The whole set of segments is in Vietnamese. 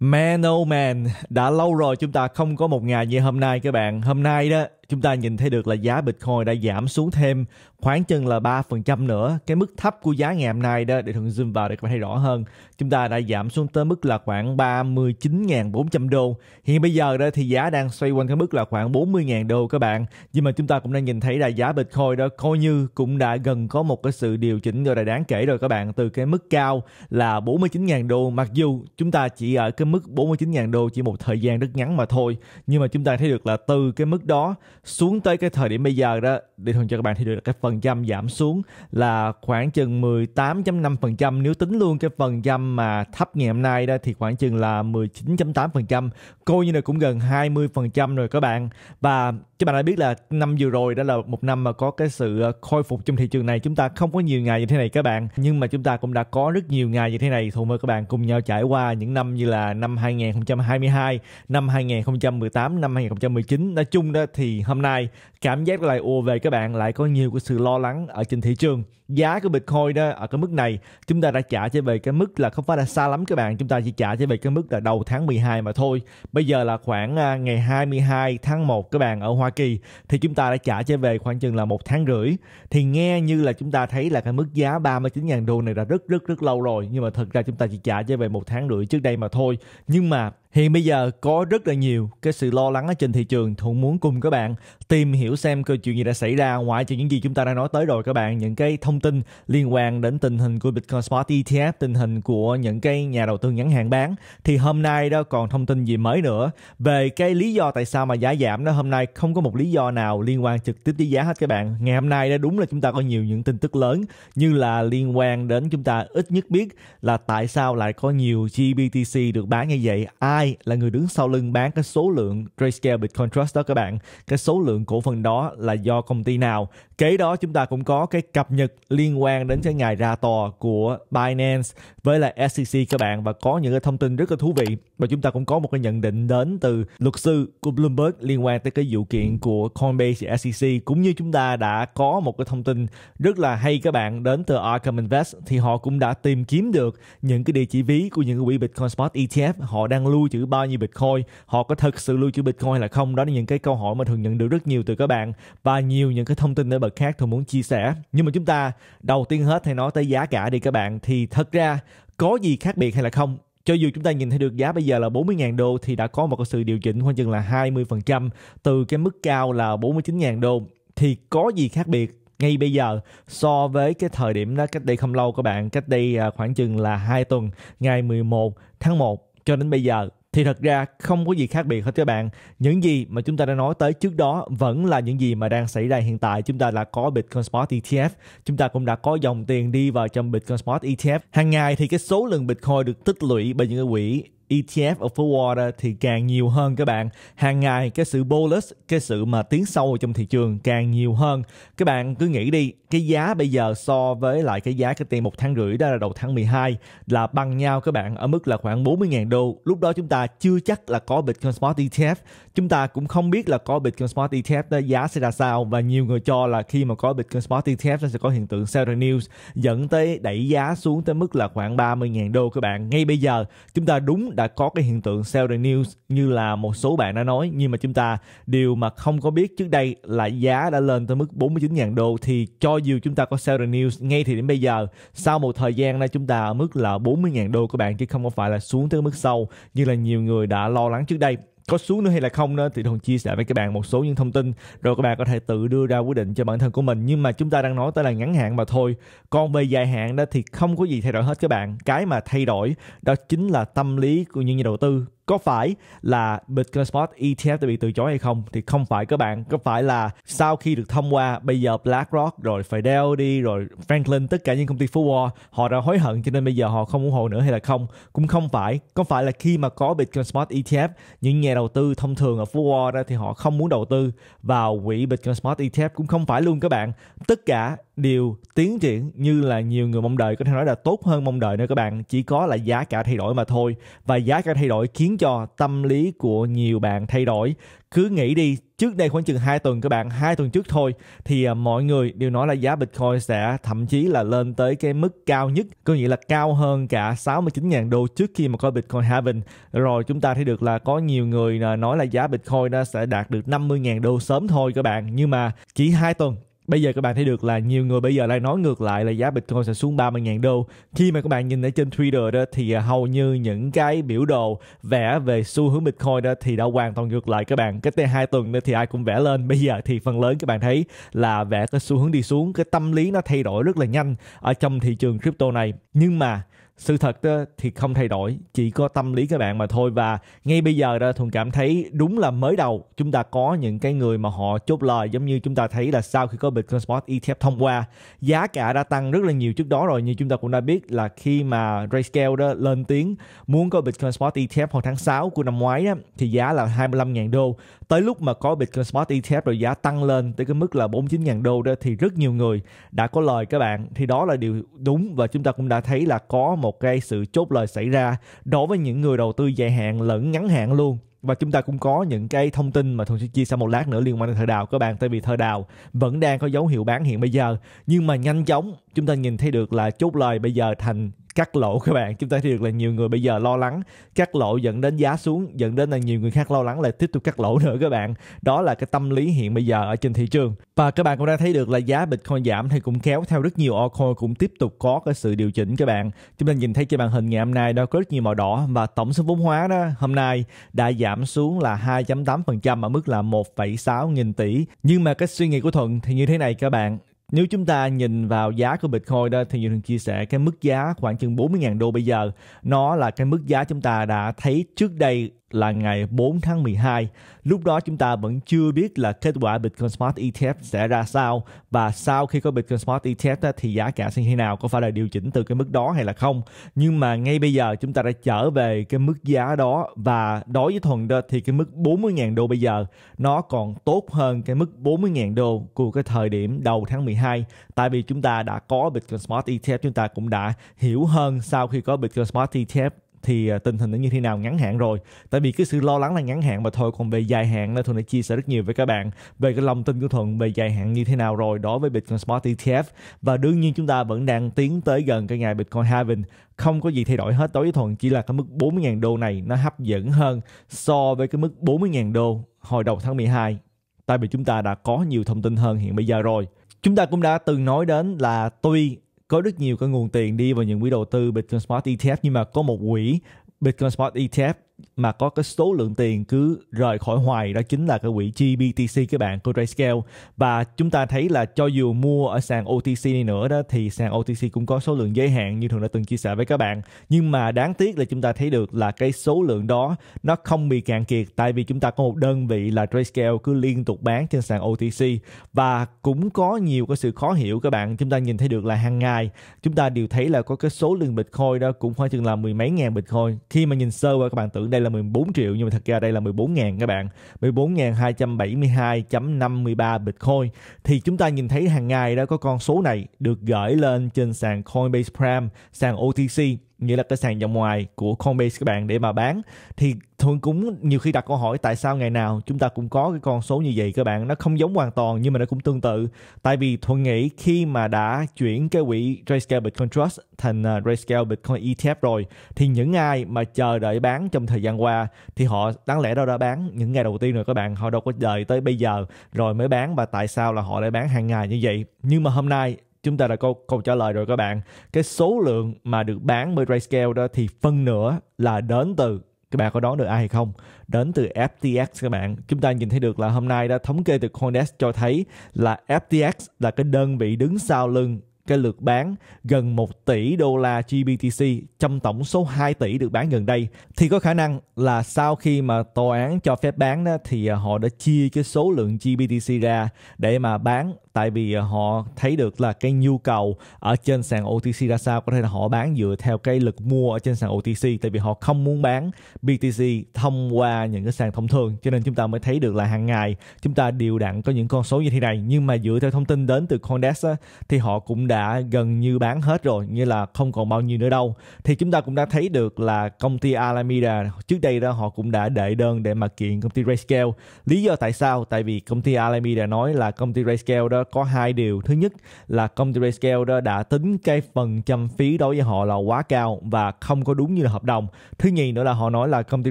Man oh man, đã lâu rồi chúng ta không có một ngày như hôm nay các bạn. Hôm nay đó chúng ta nhìn thấy được là giá Bitcoin đã giảm xuống thêm khoảng chừng là 3% nữa. Cái mức thấp của giá ngày hôm nay đó, để thường zoom vào để các bạn thấy rõ hơn. Chúng ta đã giảm xuống tới mức là khoảng 39.400 đô. Hiện bây giờ đó thì giá đang xoay quanh cái mức là khoảng 40.000 đô các bạn. Nhưng mà chúng ta cũng đang nhìn thấy là giá Bitcoin đó coi như cũng đã gần có một cái sự điều chỉnh rồi là đáng kể rồi các bạn. Từ cái mức cao là 49.000 đô mặc dù chúng ta chỉ ở cái mức 49.000 đô chỉ một thời gian rất ngắn mà thôi. Nhưng mà chúng ta thấy được là từ cái mức đó xuống tới cái thời điểm bây giờ đó để thường cho các bạn thì được cái phần trăm giảm xuống là khoảng chừng 18.5% nếu tính luôn cái phần trăm mà thấp ngày hôm nay đó thì khoảng chừng là 19.8% coi như là cũng gần 20% rồi các bạn và các bạn đã biết là năm vừa rồi đó là một năm mà có cái sự ờ, khôi phục trong thị trường này chúng ta không có nhiều ngày như thế này các bạn nhưng mà chúng ta cũng đã có rất nhiều ngày như thế này thôi mời các bạn cùng nhau trải qua những năm như là năm 2022 năm 2018 năm 2019 nói chung đó thì hôm nay cảm giác lại ùa về các bạn lại có nhiều cái sự lo lắng ở trên thị trường giá của bitcoin đó ở cái mức này chúng ta đã trả trở về cái mức là không phải là xa lắm các bạn chúng ta chỉ trả trở về cái mức là đầu tháng 12 mà thôi bây giờ là khoảng à, ngày 22 tháng 1 các bạn ở Hoa Kỳ thì chúng ta đã trả trở về khoảng chừng là một tháng rưỡi thì nghe như là chúng ta thấy là cái mức giá 39.000 đô này đã rất rất rất lâu rồi nhưng mà thật ra chúng ta chỉ trả trở về một tháng rưỡi trước đây mà thôi nhưng mà Hiện bây giờ có rất là nhiều cái sự lo lắng ở trên thị trường. Thuận muốn cùng các bạn tìm hiểu xem câu chuyện gì đã xảy ra ngoại trừ những gì chúng ta đã nói tới rồi các bạn. Những cái thông tin liên quan đến tình hình của Bitcoin Spot ETF, tình hình của những cái nhà đầu tư ngắn hạn bán. Thì hôm nay đó còn thông tin gì mới nữa về cái lý do tại sao mà giá giảm đó hôm nay không có một lý do nào liên quan trực tiếp tới giá hết các bạn. Ngày hôm nay đó đúng là chúng ta có nhiều những tin tức lớn như là liên quan đến chúng ta ít nhất biết là tại sao lại có nhiều GBTC được bán như vậy. Ai ai là người đứng sau lưng bán cái số lượng Grayscale Bitcoin Trust đó các bạn cái số lượng cổ phần đó là do công ty nào kế đó chúng ta cũng có cái cập nhật liên quan đến cái ngày ra tòa của Binance với là SEC các bạn và có những cái thông tin rất là thú vị và chúng ta cũng có một cái nhận định đến từ luật sư của Bloomberg liên quan tới cái vụ kiện ừ. của Coinbase và SEC cũng như chúng ta đã có một cái thông tin rất là hay các bạn đến từ Arkham Invest thì họ cũng đã tìm kiếm được những cái địa chỉ ví của những cái quỹ Bitcoin Spot ETF họ đang lưu trữ bao nhiêu Bitcoin họ có thật sự lưu trữ Bitcoin hay là không đó là những cái câu hỏi mà thường nhận được rất nhiều từ các bạn và nhiều những cái thông tin nổi bậc khác tôi muốn chia sẻ nhưng mà chúng ta đầu tiên hết thì nói tới giá cả đi các bạn thì thật ra có gì khác biệt hay là không cho dù chúng ta nhìn thấy được giá bây giờ là 40.000 đô thì đã có một sự điều chỉnh khoảng chừng là 20% từ cái mức cao là 49.000 đô thì có gì khác biệt ngay bây giờ so với cái thời điểm đó cách đây không lâu các bạn cách đây à, khoảng chừng là 2 tuần ngày 11 tháng 1 cho đến bây giờ thì thật ra không có gì khác biệt hết các bạn những gì mà chúng ta đã nói tới trước đó vẫn là những gì mà đang xảy ra hiện tại chúng ta đã có Bitcoin Spot ETF chúng ta cũng đã có dòng tiền đi vào trong Bitcoin Spot ETF hàng ngày thì cái số lượng Bitcoin được tích lũy bởi những cái quỹ ETF ở phố Water thì càng nhiều hơn các bạn. Hàng ngày cái sự bolus, cái sự mà tiến sâu trong thị trường càng nhiều hơn. Các bạn cứ nghĩ đi, cái giá bây giờ so với lại cái giá cái tiền một tháng rưỡi đó là đầu tháng 12 là bằng nhau các bạn ở mức là khoảng 40.000 đô. Lúc đó chúng ta chưa chắc là có Bitcoin Spot ETF. Chúng ta cũng không biết là có Bitcoin Spot ETF đó giá sẽ ra sao và nhiều người cho là khi mà có Bitcoin Spot ETF nó sẽ có hiện tượng sell the news dẫn tới đẩy giá xuống tới mức là khoảng 30.000 đô các bạn. Ngay bây giờ chúng ta đúng đã có cái hiện tượng sell the news như là một số bạn đã nói nhưng mà chúng ta điều mà không có biết trước đây là giá đã lên tới mức 49.000 đô thì cho dù chúng ta có sell the news ngay thì đến bây giờ sau một thời gian nay chúng ta ở mức là 40.000 đô các bạn chứ không có phải là xuống tới mức sâu như là nhiều người đã lo lắng trước đây có xuống nữa hay là không nữa thì Hùng chia sẻ với các bạn một số những thông tin rồi các bạn có thể tự đưa ra quyết định cho bản thân của mình nhưng mà chúng ta đang nói tới là ngắn hạn mà thôi còn về dài hạn đó thì không có gì thay đổi hết các bạn cái mà thay đổi đó chính là tâm lý của những nhà đầu tư có phải là Bitcoin Spot ETF đã bị từ chối hay không thì không phải các bạn có phải là sau khi được thông qua bây giờ BlackRock rồi Fidelity rồi Franklin tất cả những công ty phú Wall họ đã hối hận cho nên bây giờ họ không ủng hộ nữa hay là không cũng không phải có phải là khi mà có Bitcoin Spot ETF những nhà đầu tư thông thường ở phú Wall ra thì họ không muốn đầu tư vào quỹ Bitcoin Spot ETF cũng không phải luôn các bạn tất cả điều tiến triển như là nhiều người mong đợi có thể nói là tốt hơn mong đợi nữa các bạn chỉ có là giá cả thay đổi mà thôi và giá cả thay đổi khiến cho tâm lý của nhiều bạn thay đổi cứ nghĩ đi trước đây khoảng chừng 2 tuần các bạn hai tuần trước thôi thì à, mọi người đều nói là giá Bitcoin sẽ thậm chí là lên tới cái mức cao nhất có nghĩa là cao hơn cả 69.000 đô trước khi mà có Bitcoin halving rồi chúng ta thấy được là có nhiều người à, nói là giá Bitcoin nó sẽ đạt được 50.000 đô sớm thôi các bạn nhưng mà chỉ hai tuần Bây giờ các bạn thấy được là nhiều người bây giờ đang nói ngược lại là giá Bitcoin sẽ xuống 30.000 đô. Khi mà các bạn nhìn ở trên Twitter đó thì à, hầu như những cái biểu đồ vẽ về xu hướng Bitcoin đó thì đã hoàn toàn ngược lại các bạn. Cách đây hai tuần đó thì ai cũng vẽ lên. Bây giờ thì phần lớn các bạn thấy là vẽ cái xu hướng đi xuống, cái tâm lý nó thay đổi rất là nhanh ở trong thị trường crypto này. Nhưng mà sự thật đó thì không thay đổi chỉ có tâm lý các bạn mà thôi và ngay bây giờ đó thuần cảm thấy đúng là mới đầu chúng ta có những cái người mà họ chốt lời giống như chúng ta thấy là sau khi có Bitcoin Spot ETF thông qua giá cả đã tăng rất là nhiều trước đó rồi như chúng ta cũng đã biết là khi mà Grayscale đó lên tiếng muốn có Bitcoin Spot ETF hồi tháng 6 của năm ngoái đó, thì giá là 25.000 đô tới lúc mà có Bitcoin Spot ETF rồi giá tăng lên tới cái mức là 49 000 đô đó thì rất nhiều người đã có lời các bạn thì đó là điều đúng và chúng ta cũng đã thấy là có một cái sự chốt lời xảy ra đối với những người đầu tư dài hạn lẫn ngắn hạn luôn và chúng ta cũng có những cái thông tin mà thường sẽ chia sẻ một lát nữa liên quan đến thời đào các bạn tại vì thời đào vẫn đang có dấu hiệu bán hiện bây giờ nhưng mà nhanh chóng chúng ta nhìn thấy được là chốt lời bây giờ thành cắt lỗ các bạn chúng ta thấy được là nhiều người bây giờ lo lắng cắt lỗ dẫn đến giá xuống dẫn đến là nhiều người khác lo lắng là tiếp tục cắt lỗ nữa các bạn đó là cái tâm lý hiện bây giờ ở trên thị trường và các bạn cũng đang thấy được là giá bitcoin giảm thì cũng kéo theo rất nhiều altcoin cũng tiếp tục có cái sự điều chỉnh các bạn chúng ta nhìn thấy trên màn hình ngày hôm nay đó có rất nhiều màu đỏ và tổng số vốn hóa đó hôm nay đã giảm xuống là 2.8% ở mức là 1,6 nghìn tỷ nhưng mà cái suy nghĩ của Thuận thì như thế này các bạn nếu chúng ta nhìn vào giá của Bitcoin đó thì như thường chia sẻ cái mức giá khoảng chừng 40.000 đô bây giờ nó là cái mức giá chúng ta đã thấy trước đây là ngày 4 tháng 12. Lúc đó chúng ta vẫn chưa biết là kết quả Bitcoin Smart ETF sẽ ra sao và sau khi có Bitcoin Smart ETF thì giá cả sẽ như thế nào, có phải là điều chỉnh từ cái mức đó hay là không. Nhưng mà ngay bây giờ chúng ta đã trở về cái mức giá đó và đối với Thuần đó thì cái mức 40.000 đô bây giờ nó còn tốt hơn cái mức 40.000 đô của cái thời điểm đầu tháng 12 tại vì chúng ta đã có Bitcoin Smart ETF chúng ta cũng đã hiểu hơn sau khi có Bitcoin Smart ETF thì à, tình hình nó như thế nào ngắn hạn rồi tại vì cái sự lo lắng là ngắn hạn mà thôi còn về dài hạn là thuận đã chia sẻ rất nhiều với các bạn về cái lòng tin của thuận về dài hạn như thế nào rồi đối với bitcoin Smart etf và đương nhiên chúng ta vẫn đang tiến tới gần cái ngày bitcoin halving không có gì thay đổi hết đối với thuận chỉ là cái mức 40.000 đô này nó hấp dẫn hơn so với cái mức 40.000 đô hồi đầu tháng 12 tại vì chúng ta đã có nhiều thông tin hơn hiện bây giờ rồi chúng ta cũng đã từng nói đến là tuy có rất nhiều cái nguồn tiền đi vào những quỹ đầu tư Bitcoin Spot ETF nhưng mà có một quỹ Bitcoin Spot ETF mà có cái số lượng tiền cứ rời khỏi hoài đó chính là cái quỹ GBTC các bạn của Grayscale và chúng ta thấy là cho dù mua ở sàn OTC đi nữa đó thì sàn OTC cũng có số lượng giới hạn như thường đã từng chia sẻ với các bạn nhưng mà đáng tiếc là chúng ta thấy được là cái số lượng đó nó không bị cạn kiệt tại vì chúng ta có một đơn vị là Grayscale cứ liên tục bán trên sàn OTC và cũng có nhiều cái sự khó hiểu các bạn chúng ta nhìn thấy được là hàng ngày chúng ta đều thấy là có cái số lượng Bitcoin đó cũng khoảng chừng là mười mấy ngàn Bitcoin khi mà nhìn sơ qua các bạn tưởng tưởng đây là 14 triệu nhưng mà thật ra đây là 14.000 các bạn 14.272.53 Bitcoin thì chúng ta nhìn thấy hàng ngày đó có con số này được gửi lên trên sàn Coinbase Prime sàn OTC nghĩa là cái sàn dòng ngoài của Coinbase các bạn để mà bán thì thường cũng nhiều khi đặt câu hỏi tại sao ngày nào chúng ta cũng có cái con số như vậy các bạn nó không giống hoàn toàn nhưng mà nó cũng tương tự tại vì thuận nghĩ khi mà đã chuyển cái quỹ Grayscale Bitcoin Trust thành uh, Bitcoin ETF rồi thì những ai mà chờ đợi bán trong thời gian qua thì họ đáng lẽ đâu đã bán những ngày đầu tiên rồi các bạn họ đâu có đợi tới bây giờ rồi mới bán và tại sao là họ lại bán hàng ngày như vậy nhưng mà hôm nay chúng ta đã có câu trả lời rồi các bạn cái số lượng mà được bán bởi Grayscale đó thì phân nửa là đến từ các bạn có đoán được ai hay không đến từ FTX các bạn chúng ta nhìn thấy được là hôm nay đã thống kê từ Coindesk cho thấy là FTX là cái đơn vị đứng sau lưng cái lượt bán gần 1 tỷ đô la GBTC trong tổng số 2 tỷ được bán gần đây thì có khả năng là sau khi mà tòa án cho phép bán đó thì à, họ đã chia cái số lượng GBTC ra để mà bán tại vì à, họ thấy được là cái nhu cầu ở trên sàn OTC ra sao có thể là họ bán dựa theo cái lực mua ở trên sàn OTC tại vì họ không muốn bán BTC thông qua những cái sàn thông thường cho nên chúng ta mới thấy được là hàng ngày chúng ta đều đặn có những con số như thế này nhưng mà dựa theo thông tin đến từ Coindesk thì họ cũng đã đã gần như bán hết rồi như là không còn bao nhiêu nữa đâu thì chúng ta cũng đã thấy được là công ty Alameda trước đây đó họ cũng đã đệ đơn để mà kiện công ty Grayscale lý do tại sao tại vì công ty Alameda nói là công ty Grayscale đó có hai điều thứ nhất là công ty Grayscale đó đã tính cái phần trăm phí đối với họ là quá cao và không có đúng như là hợp đồng thứ nhì nữa là họ nói là công ty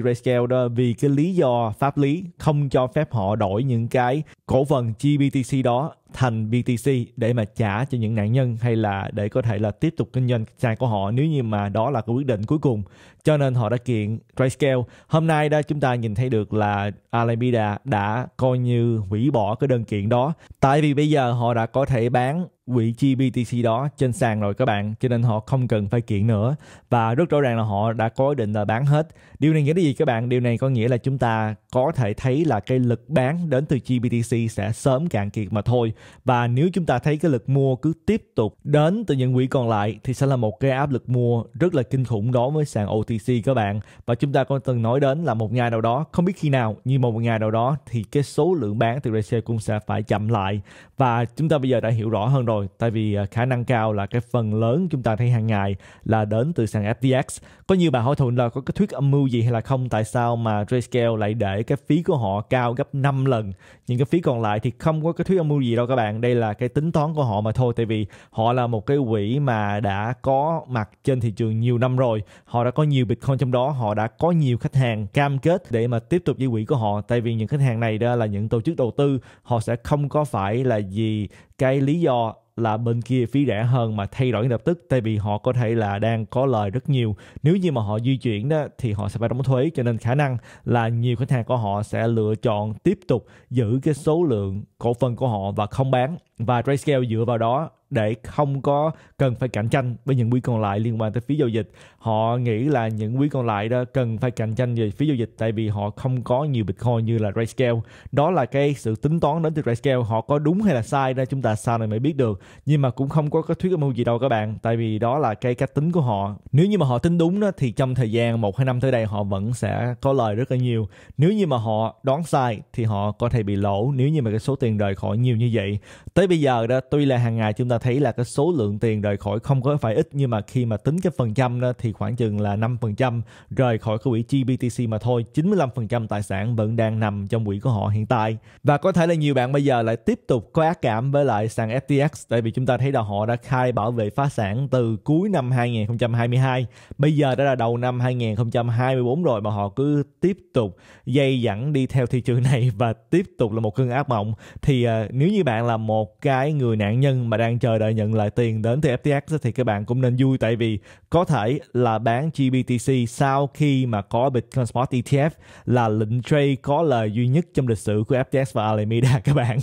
Grayscale đó vì cái lý do pháp lý không cho phép họ đổi những cái cổ phần GBTC đó thành BTC để mà trả cho những nạn nhân hay là để có thể là tiếp tục kinh doanh sàn của họ nếu như mà đó là cái quyết định cuối cùng. Cho nên họ đã kiện Grayscale. Hôm nay đó chúng ta nhìn thấy được là Alameda đã coi như hủy bỏ cái đơn kiện đó. Tại vì bây giờ họ đã có thể bán vị chi BTC đó trên sàn rồi các bạn cho nên họ không cần phải kiện nữa và rất rõ ràng là họ đã có ý định là bán hết điều này nghĩa là gì các bạn điều này có nghĩa là chúng ta có thể thấy là cái lực bán đến từ GBTC sẽ sớm cạn kiệt mà thôi và nếu chúng ta thấy cái lực mua cứ tiếp tục đến từ những quỹ còn lại thì sẽ là một cái áp lực mua rất là kinh khủng đối với sàn OTC các bạn và chúng ta còn từng nói đến là một ngày nào đó không biết khi nào nhưng mà một ngày nào đó thì cái số lượng bán từ ratio cũng sẽ phải chậm lại và chúng ta bây giờ đã hiểu rõ hơn rồi rồi tại vì à, khả năng cao là cái phần lớn chúng ta thấy hàng ngày là đến từ sàn FTX có nhiều bạn hỏi thuận là có cái thuyết âm mưu gì hay là không tại sao mà Grayscale lại để cái phí của họ cao gấp 5 lần những cái phí còn lại thì không có cái thuyết âm mưu gì đâu các bạn đây là cái tính toán của họ mà thôi tại vì họ là một cái quỹ mà đã có mặt trên thị trường nhiều năm rồi họ đã có nhiều Bitcoin trong đó họ đã có nhiều khách hàng cam kết để mà tiếp tục với quỹ của họ tại vì những khách hàng này đó là những tổ chức đầu tư họ sẽ không có phải là gì cái lý do là bên kia phí rẻ hơn mà thay đổi ngay lập tức tại vì họ có thể là đang có lời rất nhiều nếu như mà họ di chuyển đó thì họ sẽ phải đóng thuế cho nên khả năng là nhiều khách hàng của họ sẽ lựa chọn tiếp tục giữ cái số lượng cổ phần của họ và không bán và Grayscale dựa vào đó để không có cần phải cạnh tranh với những quỹ còn lại liên quan tới phí giao dịch họ nghĩ là những quỹ còn lại đó cần phải cạnh tranh về phí giao dịch tại vì họ không có nhiều bitcoin như là Grayscale đó là cái sự tính toán đến từ Grayscale họ có đúng hay là sai đó chúng ta sau này mới biết được nhưng mà cũng không có cái thuyết âm mưu gì đâu các bạn tại vì đó là cái cách tính của họ nếu như mà họ tính đúng đó thì trong thời gian một hai năm tới đây họ vẫn sẽ có lời rất là nhiều nếu như mà họ đoán sai thì họ có thể bị lỗ nếu như mà cái số tiền rời khỏi nhiều như vậy tới bây giờ đó tuy là hàng ngày chúng ta thấy là cái số lượng tiền rời khỏi không có phải ít nhưng mà khi mà tính cái phần trăm đó thì khoảng chừng là 5% rời khỏi cái quỹ GBTC mà thôi 95% tài sản vẫn đang nằm trong quỹ của họ hiện tại và có thể là nhiều bạn bây giờ lại tiếp tục có ác cảm với lại sàn FTX tại vì chúng ta thấy là họ đã khai bảo vệ phá sản từ cuối năm 2022 bây giờ đã là đầu năm 2024 rồi mà họ cứ tiếp tục dây dẫn đi theo thị trường này và tiếp tục là một cơn ác mộng thì uh, nếu như bạn là một cái người nạn nhân mà đang chờ chờ đợi nhận lại tiền đến từ FTX thì các bạn cũng nên vui tại vì có thể là bán GBTC sau khi mà có Bitcoin Spot ETF là lệnh trade có lời duy nhất trong lịch sử của FTX và Alameda các bạn.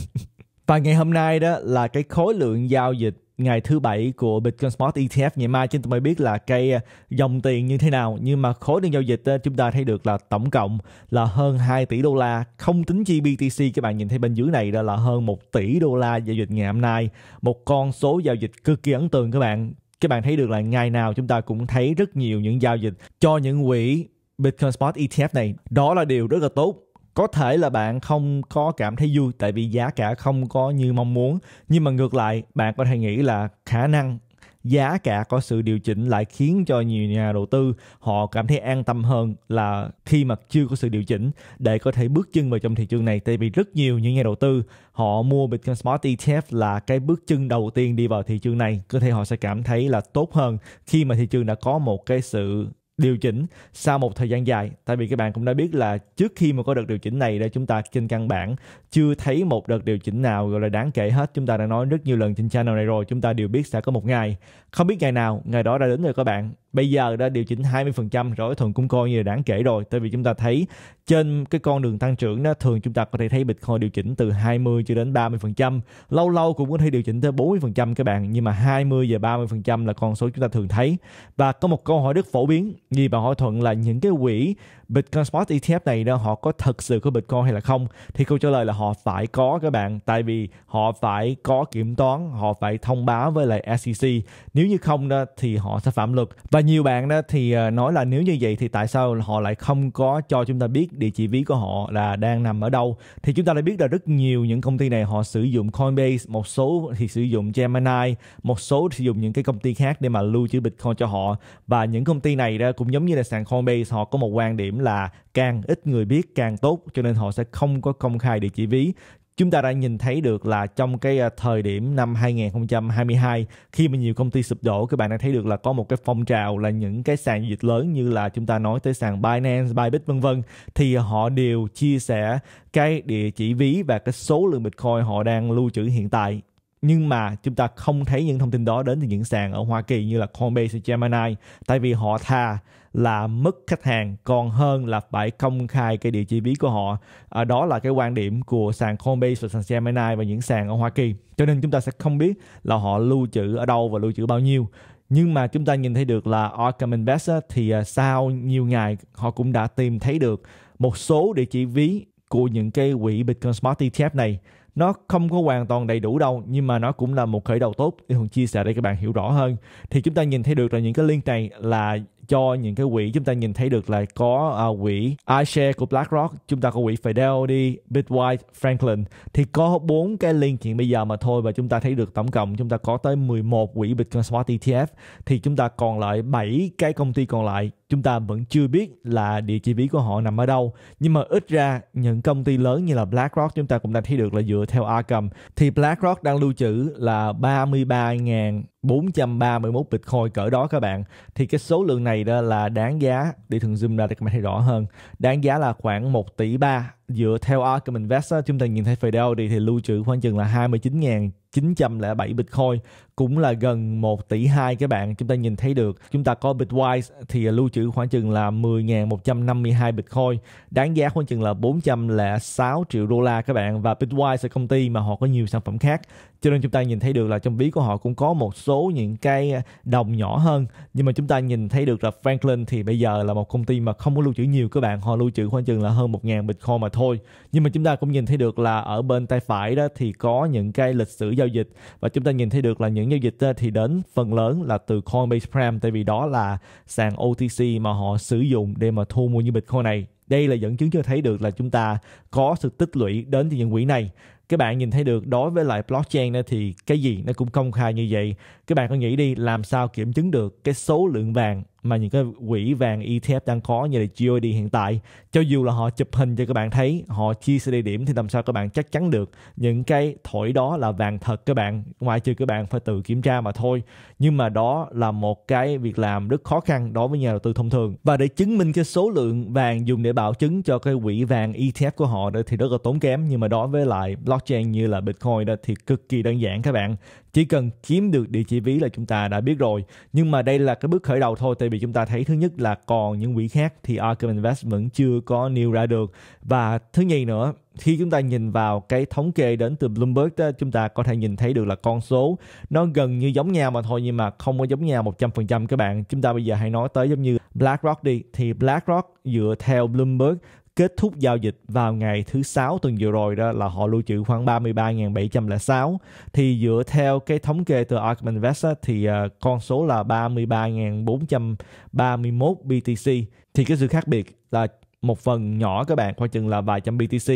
Và ngày hôm nay đó là cái khối lượng giao dịch ngày thứ bảy của Bitcoin Spot ETF ngày mai chúng ta mới biết là cây à, dòng tiền như thế nào nhưng mà khối lượng giao dịch à, chúng ta thấy được là tổng cộng là hơn 2 tỷ đô la không tính chi BTC các bạn nhìn thấy bên dưới này đó là hơn 1 tỷ đô la giao dịch ngày hôm nay một con số giao dịch cực kỳ ấn tượng các bạn các bạn thấy được là ngày nào chúng ta cũng thấy rất nhiều những giao dịch cho những quỹ Bitcoin Spot ETF này đó là điều rất là tốt có thể là bạn không có cảm thấy vui tại vì giá cả không có như mong muốn nhưng mà ngược lại bạn có thể nghĩ là khả năng giá cả có sự điều chỉnh lại khiến cho nhiều nhà đầu tư họ cảm thấy an tâm hơn là khi mà chưa có sự điều chỉnh để có thể bước chân vào trong thị trường này tại vì rất nhiều những nhà đầu tư họ mua Bitcoin Smart ETF là cái bước chân đầu tiên đi vào thị trường này có thể họ sẽ cảm thấy là tốt hơn khi mà thị trường đã có một cái sự điều chỉnh sau một thời gian dài tại vì các bạn cũng đã biết là trước khi mà có đợt điều chỉnh này để chúng ta trên căn bản chưa thấy một đợt điều chỉnh nào gọi là đáng kể hết chúng ta đã nói rất nhiều lần trên channel này rồi chúng ta đều biết sẽ có một ngày không biết ngày nào ngày đó đã đến rồi các bạn bây giờ đã điều chỉnh 20% rồi thường cũng coi như là đáng kể rồi tại vì chúng ta thấy trên cái con đường tăng trưởng đó thường chúng ta có thể thấy Bitcoin điều chỉnh từ 20 cho đến 30% lâu lâu cũng có thể điều chỉnh tới 40% các bạn nhưng mà 20 và 30% là con số chúng ta thường thấy và có một câu hỏi rất phổ biến gì bạn hỏi thuận là những cái quỹ Bitcoin Spot ETF này đó họ có thật sự có Bitcoin hay là không thì câu trả lời là họ phải có các bạn tại vì họ phải có kiểm toán họ phải thông báo với lại SEC nếu như không đó thì họ sẽ phạm luật và nhiều bạn đó thì ờ, nói là nếu như vậy thì tại sao họ lại không có cho chúng ta biết địa chỉ ví của họ là đang nằm ở đâu thì chúng ta đã biết là rất nhiều những công ty này họ sử dụng Coinbase một số thì sử dụng Gemini một số sử dụng những cái công ty khác để mà lưu trữ Bitcoin cho họ và những công ty này đó cũng giống như là sàn Coinbase họ có một quan điểm điểm là càng ít người biết càng tốt cho nên họ sẽ không có công khai địa chỉ ví chúng ta đã nhìn thấy được là trong cái à, thời điểm năm 2022 khi mà nhiều công ty sụp đổ các bạn đã thấy được là có một cái phong trào là những cái sàn giao dịch lớn như là chúng ta nói tới sàn Binance, Bybit vân vân thì họ đều chia sẻ cái địa chỉ ví và cái số lượng Bitcoin họ đang lưu trữ hiện tại nhưng mà chúng ta không thấy những thông tin đó đến từ những sàn ở Hoa Kỳ như là Coinbase, Gemini tại vì họ thà là mất khách hàng còn hơn là phải công khai cái địa chỉ ví của họ à, đó là cái quan điểm của sàn Coinbase và sàn Gemini và những sàn ở Hoa Kỳ cho nên chúng ta sẽ không biết là họ lưu trữ ở đâu và lưu trữ bao nhiêu nhưng mà chúng ta nhìn thấy được là Arkham Invest thì à, sau nhiều ngày họ cũng đã tìm thấy được một số địa chỉ ví của những cái quỹ Bitcoin Smart ETF này nó không có hoàn toàn đầy đủ đâu nhưng mà nó cũng là một khởi đầu tốt để hùng chia sẻ để các bạn hiểu rõ hơn thì chúng ta nhìn thấy được là những cái link này là cho những cái quỹ chúng ta nhìn thấy được là có uh, quỹ iShare của BlackRock, chúng ta có quỹ Fidelity, Bitwise, Franklin thì có bốn cái link hiện bây giờ mà thôi và chúng ta thấy được tổng cộng chúng ta có tới 11 quỹ Bitcoin Smart ETF thì chúng ta còn lại 7 cái công ty còn lại chúng ta vẫn chưa biết là địa chỉ ví của họ nằm ở đâu nhưng mà ít ra những công ty lớn như là BlackRock chúng ta cũng đã thấy được là dựa theo Arkham thì BlackRock đang lưu trữ là 33.000 431 Bitcoin cỡ đó các bạn thì cái số lượng này đó là đáng giá để thường zoom ra để các bạn thấy rõ hơn đáng giá là khoảng 1 tỷ 3 dựa theo Argument Vest á, chúng ta nhìn thấy Fidelity thì lưu trữ khoảng chừng là 29.907 Bitcoin cũng là gần 1 tỷ 2 các bạn chúng ta nhìn thấy được chúng ta có Bitwise thì lưu trữ khoảng chừng là 10.152 Bitcoin đáng giá khoảng chừng là 406 triệu đô la các bạn và Bitwise là công ty mà họ có nhiều sản phẩm khác cho nên chúng ta nhìn thấy được là trong ví của họ cũng có một số những cái đồng nhỏ hơn nhưng mà chúng ta nhìn thấy được là Franklin thì bây giờ là một công ty mà không có lưu trữ nhiều các bạn họ lưu trữ khoảng chừng là hơn 1.000 Bitcoin mà thôi nhưng mà chúng ta cũng nhìn thấy được là ở bên tay phải đó thì có những cái lịch sử giao dịch và chúng ta nhìn thấy được là những giao dịch thì đến phần lớn là từ Coinbase Prime tại vì đó là sàn OTC mà họ sử dụng để mà thu mua như Bitcoin này đây là dẫn chứng cho thấy được là chúng ta có sự tích lũy đến từ những quỹ này các bạn nhìn thấy được đối với lại blockchain thì cái gì nó cũng công khai như vậy các bạn có nghĩ đi làm sao kiểm chứng được cái số lượng vàng mà những cái quỹ vàng ETF đang có như là GOD hiện tại cho dù là họ chụp hình cho các bạn thấy họ chia sẻ địa điểm thì làm sao các bạn chắc chắn được những cái thổi đó là vàng thật các bạn ngoại trừ các bạn phải tự kiểm tra mà thôi nhưng mà đó là một cái việc làm rất khó khăn đối với nhà đầu tư thông thường và để chứng minh cái số lượng vàng dùng để bảo chứng cho cái quỹ vàng ETF của họ đó thì rất là tốn kém nhưng mà đối với lại blockchain như là Bitcoin đó thì cực kỳ đơn giản các bạn chỉ cần kiếm được địa chỉ chi phí là chúng ta đã biết rồi nhưng mà đây là cái bước khởi đầu thôi tại vì chúng ta thấy thứ nhất là còn những quỹ khác thì Arkham Invest vẫn chưa có nêu ra được và thứ nhì nữa khi chúng ta nhìn vào cái thống kê đến từ Bloomberg đó, chúng ta có thể nhìn thấy được là con số nó gần như giống nhau mà thôi nhưng mà không có giống nhau 100% các bạn. Chúng ta bây giờ hãy nói tới giống như BlackRock đi thì BlackRock dựa theo Bloomberg kết thúc giao dịch vào ngày thứ sáu tuần vừa rồi đó là họ lưu trữ khoảng 33.706 thì dựa theo cái thống kê từ Ark Invest thì ờ, con số là 33.431 BTC thì cái sự khác biệt là một phần nhỏ các bạn khoảng chừng là vài trăm BTC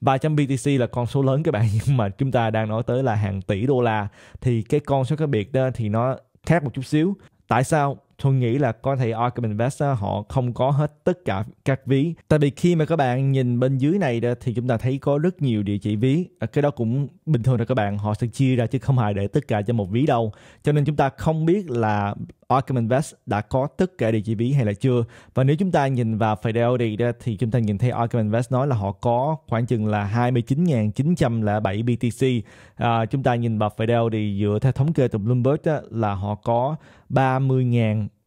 vài trăm BTC là con số lớn các bạn nhưng mà chúng ta đang nói tới là hàng tỷ đô la thì cái con số khác biệt đó thì nó khác một chút xíu tại sao Thuận nghĩ là có thể Arkham Investor họ không có hết tất cả các ví. Tại vì khi mà các bạn nhìn bên dưới này đó, thì chúng ta thấy có rất nhiều địa chỉ ví. À, cái đó cũng bình thường là các bạn họ sẽ chia ra chứ không hề để tất cả cho một ví đâu. Cho nên chúng ta không biết là Arkham Invest đã có tất cả địa chỉ ví hay là chưa và nếu chúng ta nhìn vào Fidelity đó, thì chúng ta nhìn thấy Arkham Invest nói là họ có khoảng chừng là 29.907 BTC à, chúng ta nhìn vào Fidelity dựa theo thống kê từ Bloomberg đó, là họ có 30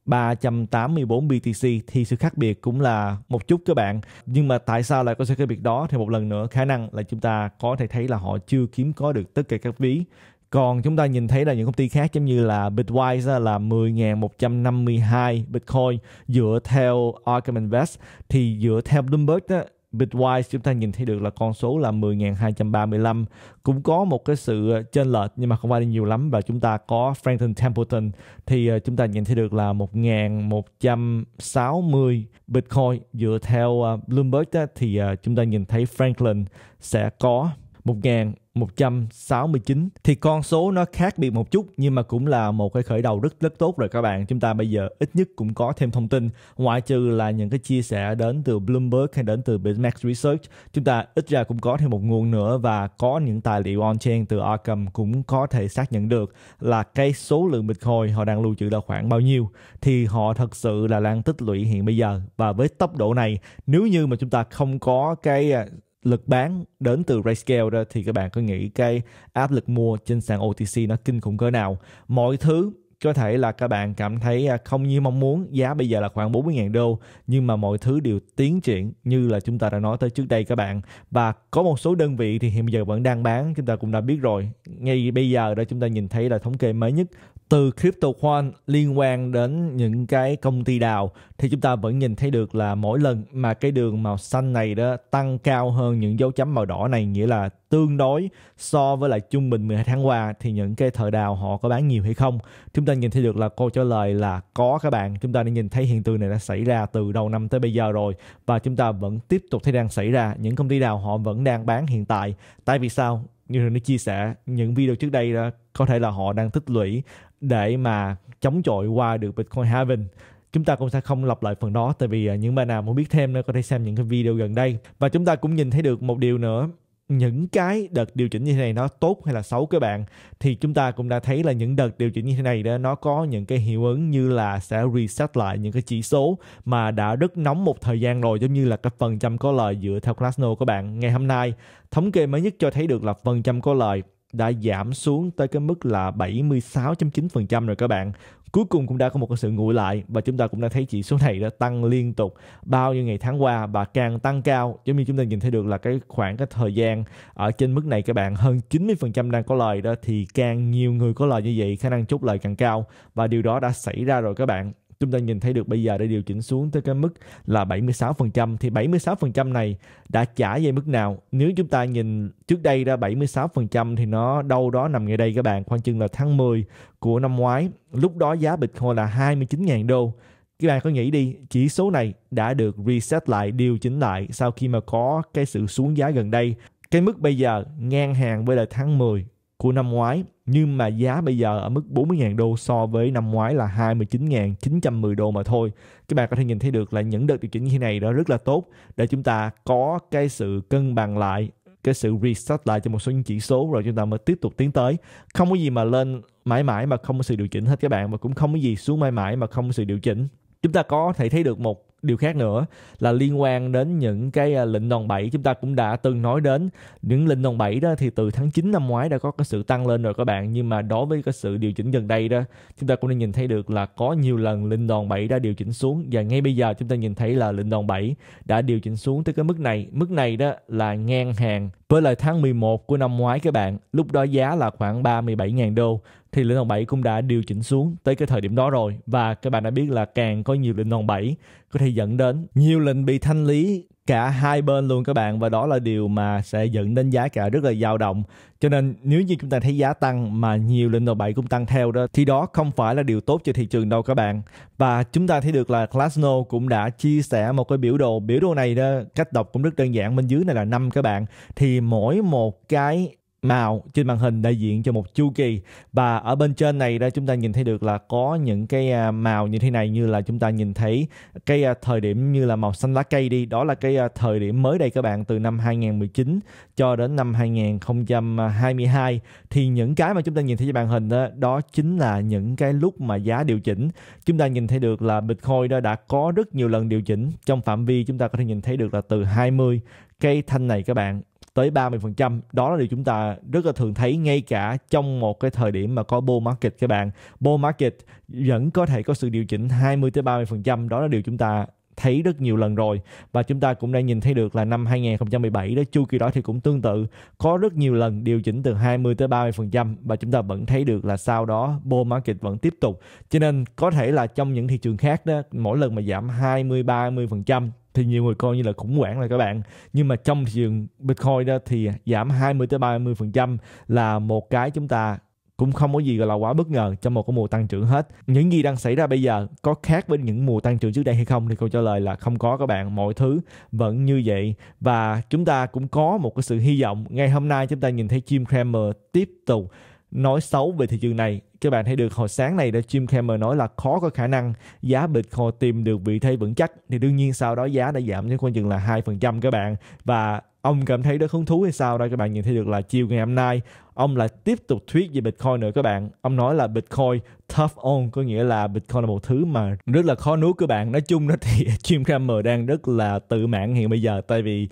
384 BTC thì sự khác biệt cũng là một chút các bạn. Nhưng mà tại sao lại có sự khác biệt đó thì một lần nữa khả năng là chúng ta có thể thấy là họ chưa kiếm có được tất cả các ví còn chúng ta nhìn thấy là những công ty khác giống như là Bitwise là 10.152 Bitcoin dựa theo Arkham Invest thì dựa theo Bloomberg đó, Bitwise chúng ta nhìn thấy được là con số là 10.235 cũng có một cái sự ờ, chênh lệch nhưng mà không phải nhiều lắm và chúng ta có Franklin Templeton thì ờ, chúng ta nhìn thấy được là 1.160 Bitcoin dựa theo ờ, Bloomberg đó, thì chúng ta nhìn thấy Franklin sẽ có 1169 thì con số nó khác biệt một chút nhưng mà cũng là một cái khởi đầu rất rất tốt rồi các bạn. Chúng ta bây giờ ít nhất cũng có thêm thông tin ngoại trừ là những cái chia sẻ đến từ Bloomberg hay đến từ Bitmax Research. Chúng ta ít ra cũng có thêm một nguồn nữa và có những tài liệu on-chain từ Arkham cũng có thể xác nhận được là cái số lượng Bitcoin họ đang lưu trữ là khoảng bao nhiêu thì họ thật sự là đang tích lũy hiện bây giờ và với tốc độ này nếu như mà chúng ta không có cái à, lực bán đến từ Rayscale đó thì các bạn có nghĩ cái áp lực mua trên sàn OTC nó kinh khủng cỡ nào mọi thứ có thể là các bạn cảm thấy à, không như mong muốn giá bây giờ là khoảng 40.000 đô nhưng mà mọi thứ đều tiến triển như là chúng ta đã nói tới trước đây các bạn và có một số đơn vị thì hiện giờ vẫn đang bán chúng ta cũng đã biết rồi ngay bây giờ đó chúng ta nhìn thấy là thống kê mới nhất từ crypto coin liên quan đến những cái công ty đào thì chúng ta vẫn nhìn thấy được là mỗi lần mà cái đường màu xanh này đó tăng cao hơn những dấu chấm màu đỏ này nghĩa là tương đối so với lại trung bình 12 tháng qua thì những cái thợ đào họ có bán nhiều hay không chúng ta nhìn thấy được là câu trả lời là có các bạn chúng ta đã nhìn thấy hiện tượng này đã xảy ra từ đầu năm tới bây giờ rồi và chúng ta vẫn tiếp tục thấy đang xảy ra những công ty đào họ vẫn đang bán hiện tại tại vì sao như nó chia sẻ những video trước đây đó có thể là họ đang tích lũy để mà chống chọi qua được Bitcoin halving chúng ta cũng sẽ không lặp lại phần đó tại vì à, những bạn nào muốn biết thêm nữa có thể xem những cái video gần đây và chúng ta cũng nhìn thấy được một điều nữa những cái đợt điều chỉnh như thế này nó tốt hay là xấu các bạn thì chúng ta cũng đã thấy là những đợt điều chỉnh như thế này đó nó có những cái hiệu ứng như là sẽ reset lại những cái chỉ số mà đã rất nóng một thời gian rồi giống như là cái phần trăm có lời dựa theo Glassnode các bạn ngày hôm nay thống kê mới nhất cho thấy được là phần trăm có lời đã giảm xuống tới cái mức là 76.9% rồi các bạn. Cuối cùng cũng đã có một cái sự nguội lại và chúng ta cũng đã thấy chỉ số này đã tăng liên tục bao nhiêu ngày tháng qua và càng tăng cao. Giống như chúng ta nhìn thấy được là cái khoảng cái thời gian ở trên mức này các bạn hơn 90% đang có lời đó thì càng nhiều người có lời như vậy khả năng chốt lời càng cao và điều đó đã xảy ra rồi các bạn chúng ta nhìn thấy được bây giờ đã điều chỉnh xuống tới cái mức là 76% thì 76% này đã trả về mức nào nếu chúng ta nhìn trước đây ra 76% thì nó đâu đó nằm ngay đây các bạn khoảng chừng là tháng 10 của năm ngoái lúc đó giá Bitcoin là 29.000 đô các bạn có nghĩ đi chỉ số này đã được reset lại điều chỉnh lại sau khi mà có cái sự xuống giá gần đây cái mức bây giờ ngang hàng với là tháng 10 của năm ngoái nhưng mà giá bây giờ ở mức 40.000 đô so với năm ngoái là 29.910 đô mà thôi. Các bạn có thể nhìn thấy được là những đợt điều chỉnh như thế này đó rất là tốt để chúng ta có cái sự cân bằng lại cái sự reset lại cho một số những chỉ số rồi chúng ta mới tiếp tục tiến tới không có gì mà lên mãi mãi mà không có sự điều chỉnh hết các bạn và cũng không có gì xuống mãi mãi mà không có sự điều chỉnh chúng ta có thể thấy được một điều khác nữa là liên quan đến những cái à, lệnh đòn bẩy chúng ta cũng đã từng nói đến những lệnh đòn bẩy đó thì từ tháng 9 năm ngoái đã có cái sự tăng lên rồi các bạn nhưng mà đối với cái sự điều chỉnh gần đây đó chúng ta cũng đã nhìn thấy được là có nhiều lần lệnh đòn bẩy đã điều chỉnh xuống và ngay bây giờ chúng ta nhìn thấy là lệnh đòn bẩy đã điều chỉnh xuống tới cái mức này mức này đó là ngang hàng với lại tháng 11 của năm ngoái các bạn lúc đó giá là khoảng 37.000 đô thì lĩnh đoàn 7 cũng đã điều chỉnh xuống tới cái thời điểm đó rồi và các bạn đã biết là càng có nhiều lĩnh đoàn 7 có thể dẫn đến nhiều lệnh bị thanh lý cả hai bên luôn các bạn và đó là điều mà sẽ dẫn đến giá cả rất là dao động cho nên nếu như chúng ta thấy giá tăng mà nhiều lệnh đầu 7 cũng tăng theo đó thì đó không phải là điều tốt cho thị trường đâu các bạn và chúng ta thấy được là Glassno cũng đã chia sẻ một cái biểu đồ biểu đồ này đó cách đọc cũng rất đơn giản bên dưới này là năm các bạn thì mỗi một cái màu trên màn hình đại diện cho một chu kỳ và ở bên trên này đó chúng ta nhìn thấy được là có những cái à, màu như thế này như là chúng ta nhìn thấy cái à, thời điểm như là màu xanh lá cây đi đó là cái à, thời điểm mới đây các bạn từ năm 2019 cho đến năm 2022 thì những cái mà chúng ta nhìn thấy trên màn hình đó đó chính là những cái lúc mà giá điều chỉnh chúng ta nhìn thấy được là Bitcoin đó đã có rất nhiều lần điều chỉnh trong phạm vi chúng ta có thể nhìn thấy được là từ 20 cây thanh này các bạn tới 30%. Đó là điều chúng ta rất là thường thấy ngay cả trong một cái thời điểm mà có bull market các bạn. Bull market vẫn có thể có sự điều chỉnh 20 tới 30%, đó là điều chúng ta thấy rất nhiều lần rồi và chúng ta cũng đã nhìn thấy được là năm 2017 đó chu kỳ đó thì cũng tương tự có rất nhiều lần điều chỉnh từ 20 tới 30% và chúng ta vẫn thấy được là sau đó bull market vẫn tiếp tục cho nên có thể là trong những thị trường khác đó mỗi lần mà giảm 20 30% thì nhiều người coi như là khủng hoảng rồi các bạn nhưng mà trong thị trường Bitcoin đó thì giảm 20 tới 30% là một cái chúng ta cũng không có gì gọi là quá bất ngờ trong một cái mùa tăng trưởng hết những gì đang xảy ra bây giờ có khác với những mùa tăng trưởng trước đây hay không thì câu trả lời là không có các bạn mọi thứ vẫn như vậy và chúng ta cũng có một cái sự hy vọng ngày hôm nay chúng ta nhìn thấy Jim Cramer tiếp tục nói xấu về thị trường này các bạn thấy được hồi sáng này đã Jim Cramer nói là khó có khả năng giá Bitcoin tìm được vị thế vững chắc thì đương nhiên sau đó giá đã giảm đến khoảng chừng là 2% các bạn và ông cảm thấy rất hứng thú hay sao đây các bạn nhìn thấy được là chiều ngày hôm nay ông lại tiếp tục thuyết về Bitcoin nữa các bạn. Ông nói là Bitcoin tough on có nghĩa là Bitcoin là một thứ mà rất là khó nuốt các bạn. Nói chung đó thì Jim Cramer đang rất là tự mãn hiện bây giờ tại vì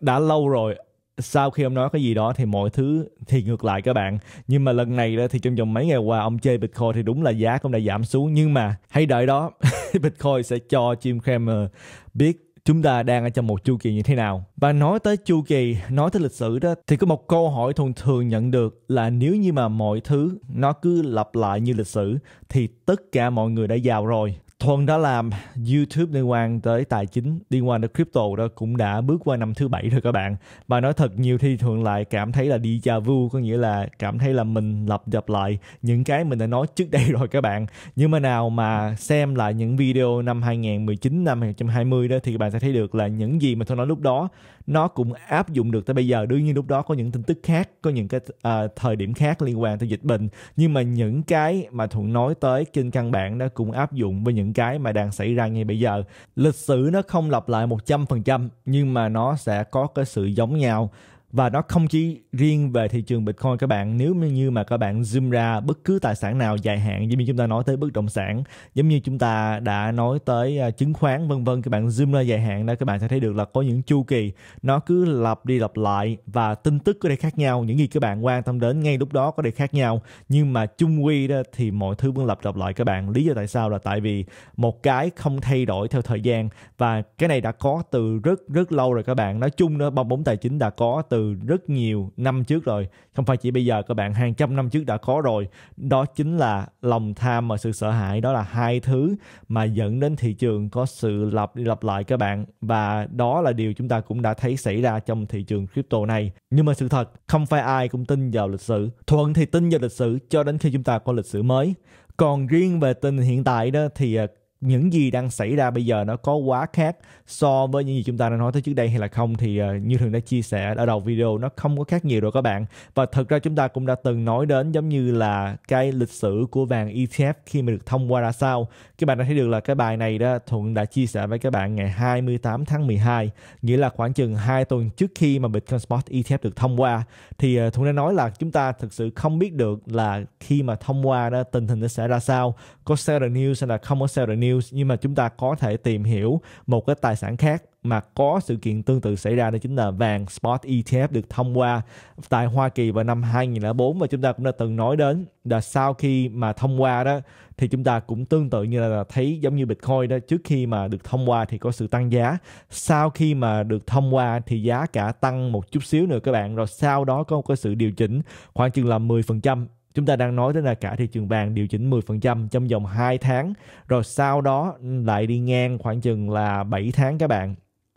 đã lâu rồi sau khi ông nói cái gì đó thì mọi thứ thì ngược lại các bạn nhưng mà lần này đó thì trong vòng mấy ngày qua ông chơi bitcoin thì đúng là giá cũng đã giảm xuống nhưng mà hãy đợi đó bitcoin sẽ cho Jim Cramer biết chúng ta đang ở trong một chu kỳ như thế nào. Và nói tới chu kỳ, nói tới lịch sử đó thì có một câu hỏi thường thường nhận được là nếu như mà mọi thứ nó cứ lặp lại như lịch sử thì tất cả mọi người đã giàu rồi Thuần đã làm YouTube liên quan tới tài chính, liên quan tới crypto đó cũng đã bước qua năm thứ bảy rồi các bạn. Và nói thật nhiều thì Thuận lại cảm thấy là đi chà vu, có nghĩa là cảm thấy là mình lặp dập lại những cái mình đã nói trước đây rồi các bạn. Nhưng mà nào mà xem lại những video năm 2019, năm 2020 đó thì các bạn sẽ thấy được là những gì mà tôi nói lúc đó nó cũng áp dụng được tới bây giờ đương nhiên lúc đó có những tin tức khác có những cái uh, thời điểm khác liên quan tới dịch bệnh nhưng mà những cái mà thuận nói tới trên căn bản nó cũng áp dụng với những cái mà đang xảy ra ngay bây giờ lịch sử nó không lặp lại 100% nhưng mà nó sẽ có cái sự giống nhau và nó không chỉ riêng về thị trường Bitcoin các bạn nếu như mà các bạn zoom ra bất cứ tài sản nào dài hạn giống như chúng ta nói tới bất động sản giống như chúng ta đã nói tới à, chứng khoán vân vân các bạn zoom ra dài hạn đó các bạn sẽ thấy được là có những chu kỳ nó cứ lặp đi lặp lại và tin tức có thể khác nhau những gì các bạn quan tâm đến ngay lúc đó có thể khác nhau nhưng mà chung quy đó thì mọi thứ vẫn lặp lặp lại các bạn lý do tại sao là tại vì một cái không thay đổi theo thời gian và cái này đã có từ rất rất lâu rồi các bạn nói chung đó bong bóng tài chính đã có từ từ rất nhiều năm trước rồi không phải chỉ bây giờ các bạn hàng trăm năm trước đã có rồi đó chính là lòng tham và sự sợ hãi đó là hai thứ mà dẫn đến thị trường có sự lặp đi lặp lại các bạn và đó là điều chúng ta cũng đã thấy xảy ra trong thị trường crypto này nhưng mà sự thật không phải ai cũng tin vào lịch sử thuận thì tin vào lịch sử cho đến khi chúng ta có lịch sử mới còn riêng về tình hiện tại đó thì à, những gì đang xảy ra bây giờ nó có quá khác so với những gì chúng ta đã nói tới trước đây hay là không thì ờ, như thường đã chia sẻ ở đầu video nó không có khác nhiều rồi các bạn và thật ra chúng ta cũng đã từng nói đến giống như là cái lịch sử của vàng ETF khi mà được thông qua ra sao các bạn đã thấy được là cái bài này đó Thuận đã chia sẻ với các bạn ngày 28 tháng 12 nghĩa là khoảng chừng 2 tuần trước khi mà Bitcoin Spot ETF được thông qua thì ờ, Thuận đã nói là chúng ta thực sự không biết được là khi mà thông qua đó tình hình nó sẽ ra sao có sell the news hay là không có sell the news news nhưng mà chúng ta có thể tìm hiểu một cái tài sản khác mà có sự kiện tương tự xảy ra đó chính là vàng spot ETF được thông qua tại Hoa Kỳ vào năm 2004 và chúng ta cũng đã từng nói đến là sau khi mà thông qua đó thì chúng ta cũng tương tự như là thấy giống như Bitcoin đó trước khi mà được thông qua thì có sự tăng giá sau khi mà được thông qua thì giá cả tăng một chút xíu nữa các bạn rồi sau đó có một cái sự điều chỉnh khoảng chừng là 10% Chúng ta đang nói tới là cả thị trường vàng điều chỉnh 10% trong vòng 2 tháng, rồi sau đó lại đi ngang khoảng chừng là 7 tháng các bạn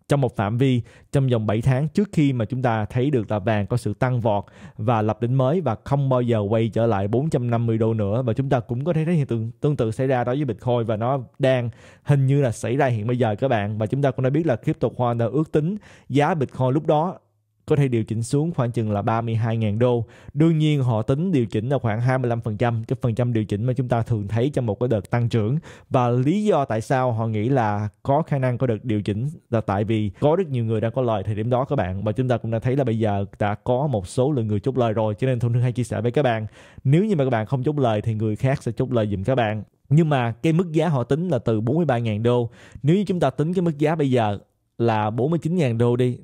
trong một phạm vi trong vòng 7 tháng trước khi mà chúng ta thấy được là vàng có sự tăng vọt và lập đỉnh mới và không bao giờ quay trở lại 450 đô nữa và chúng ta cũng có thể thấy hiện tượng tương tự xảy ra đối với Bitcoin và nó đang hình như là xảy ra hiện bây giờ các bạn và chúng ta cũng đã biết là crypto hoa đã ước tính giá Bitcoin lúc đó có thể điều chỉnh xuống khoảng chừng là 32.000 đô. Đương nhiên họ tính điều chỉnh là khoảng 25%, cái phần trăm điều chỉnh mà chúng ta thường thấy trong một cái đợt tăng trưởng. Và lý do tại sao họ nghĩ là có khả năng có đợt điều chỉnh là tại vì có rất nhiều người đang có lời thời điểm đó các bạn và chúng ta cũng đã thấy là bây giờ đã có một số lượng người chốt lời rồi cho nên thông thường hay chia sẻ với các bạn nếu như mà các bạn không chốt lời thì người khác sẽ chốt lời giùm các bạn nhưng mà cái mức giá họ tính là từ 43.000 đô nếu như chúng ta tính cái mức giá bây giờ là 49.000 đô đi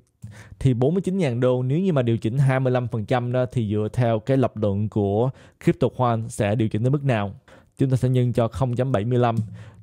thì 49.000 đô nếu như mà điều chỉnh 25% đó thì dựa theo cái lập luận của Crypto Khoan sẽ điều chỉnh tới mức nào chúng ta sẽ nhân cho 0.75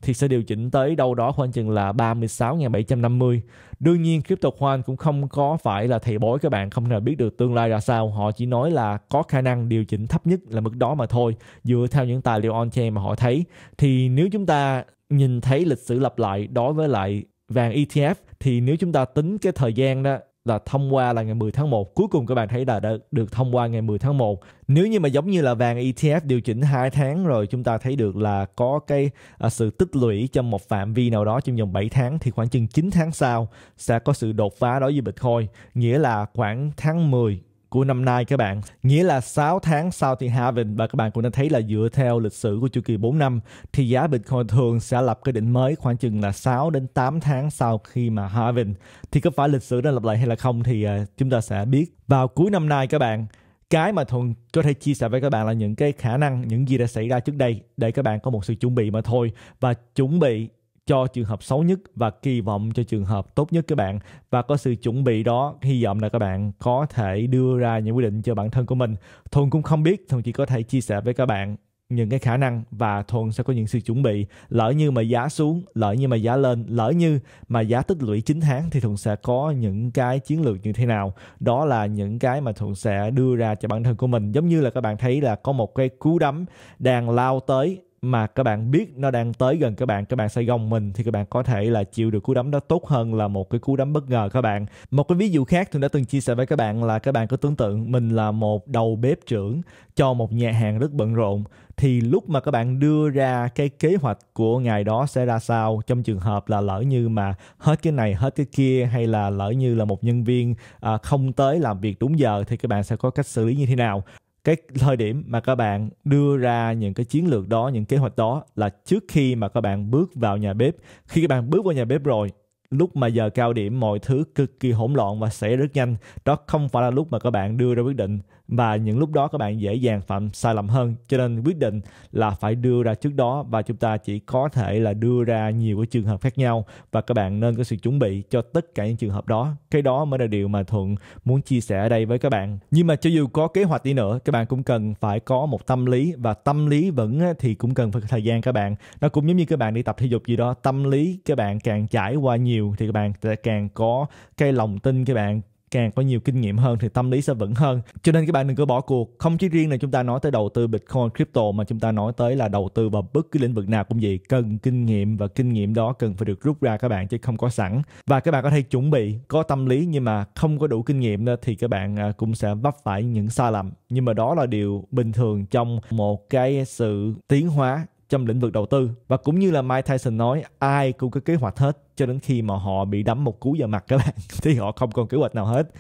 thì sẽ điều chỉnh tới đâu đó khoảng chừng là 36.750. Đương nhiên crypto khoan cũng không có phải là thầy bói các bạn không thể biết được tương lai ra sao, họ chỉ nói là có khả năng điều chỉnh thấp nhất là mức đó mà thôi, dựa theo những tài liệu on-chain mà họ thấy. Thì nếu chúng ta nhìn thấy lịch sử lặp lại đối với lại vàng ETF thì nếu chúng ta tính cái thời gian đó là thông qua là ngày 10 tháng 1. Cuối cùng các bạn thấy là đã được thông qua ngày 10 tháng 1. Nếu như mà giống như là vàng ETF điều chỉnh 2 tháng rồi chúng ta thấy được là có cái à, sự tích lũy trong một phạm vi nào đó trong vòng 7 tháng thì khoảng chừng 9 tháng sau sẽ có sự đột phá đối với Bitcoin. Nghĩa là khoảng tháng 10 của năm nay các bạn. Nghĩa là 6 tháng sau thì halving và các bạn cũng đã thấy là dựa theo lịch sử của chu kỳ 4 năm thì giá Bitcoin thường sẽ lập cái đỉnh mới khoảng chừng là 6 đến 8 tháng sau khi mà halving. Thì có phải lịch sử đã lặp lại hay là không thì à, chúng ta sẽ biết. Vào cuối năm nay các bạn, cái mà thuần có thể chia sẻ với các bạn là những cái khả năng những gì đã xảy ra trước đây để các bạn có một sự chuẩn bị mà thôi và chuẩn bị cho trường hợp xấu nhất và kỳ vọng cho trường hợp tốt nhất các bạn và có sự chuẩn bị đó hy vọng là các bạn có thể đưa ra những quyết định cho bản thân của mình thuần cũng không biết thuần chỉ có thể chia sẻ với các bạn những cái khả năng và thuần sẽ có những sự chuẩn bị lỡ như mà giá xuống lỡ như mà giá lên lỡ như mà giá tích lũy 9 tháng thì thuần sẽ có những cái chiến lược như thế nào đó là những cái mà thuần sẽ đưa ra cho bản thân của mình giống như là các bạn thấy là có một cái cú đấm đang lao tới mà các bạn biết nó đang tới gần các bạn các bạn sẽ gồng mình thì các bạn có thể là chịu được cú đấm đó tốt hơn là một cái cú đấm bất ngờ các bạn một cái ví dụ khác tôi đã từng chia sẻ với các bạn là các bạn có tưởng tượng mình là một đầu bếp trưởng cho một nhà hàng rất bận rộn thì lúc mà các bạn đưa ra cái kế hoạch của ngày đó sẽ ra sao trong trường hợp là lỡ như mà hết cái này hết cái kia hay là lỡ như là một nhân viên à, không tới làm việc đúng giờ thì các bạn sẽ có cách xử lý như thế nào cái thời điểm mà các bạn đưa ra những cái chiến lược đó những kế hoạch đó là trước khi mà các bạn bước vào nhà bếp khi các bạn bước vào nhà bếp rồi lúc mà giờ cao điểm mọi thứ cực kỳ hỗn loạn và xảy rất nhanh đó không phải là lúc mà các bạn đưa ra quyết định và những lúc đó các bạn dễ dàng phạm sai lầm hơn cho nên quyết định là phải đưa ra trước đó và chúng ta chỉ có thể là đưa ra nhiều cái trường hợp khác nhau và các bạn nên có sự chuẩn bị cho tất cả những trường hợp đó cái đó mới là điều mà thuận muốn chia sẻ ở đây với các bạn nhưng mà cho dù có kế hoạch đi nữa các bạn cũng cần phải có một tâm lý và tâm lý vẫn thì cũng cần phải thời gian các bạn nó cũng giống như các bạn đi tập thể dục gì đó tâm lý các bạn càng trải qua nhiều thì các bạn sẽ càng có cái lòng tin các bạn càng có nhiều kinh nghiệm hơn thì tâm lý sẽ vững hơn cho nên các bạn đừng có bỏ cuộc không chỉ riêng là chúng ta nói tới đầu tư bitcoin crypto mà chúng ta nói tới là đầu tư vào bất cứ lĩnh vực nào cũng vậy cần kinh nghiệm và kinh nghiệm đó cần phải được rút ra các bạn chứ không có sẵn và các bạn có thể chuẩn bị có tâm lý nhưng mà không có đủ kinh nghiệm nữa thì các bạn à, cũng sẽ vấp phải những sai lầm nhưng mà đó là điều bình thường trong một cái sự tiến hóa trong lĩnh vực đầu tư và cũng như là Mike Tyson nói ai cũng có kế hoạch hết cho đến khi mà họ bị đấm một cú vào mặt các bạn thì họ không còn kế hoạch nào hết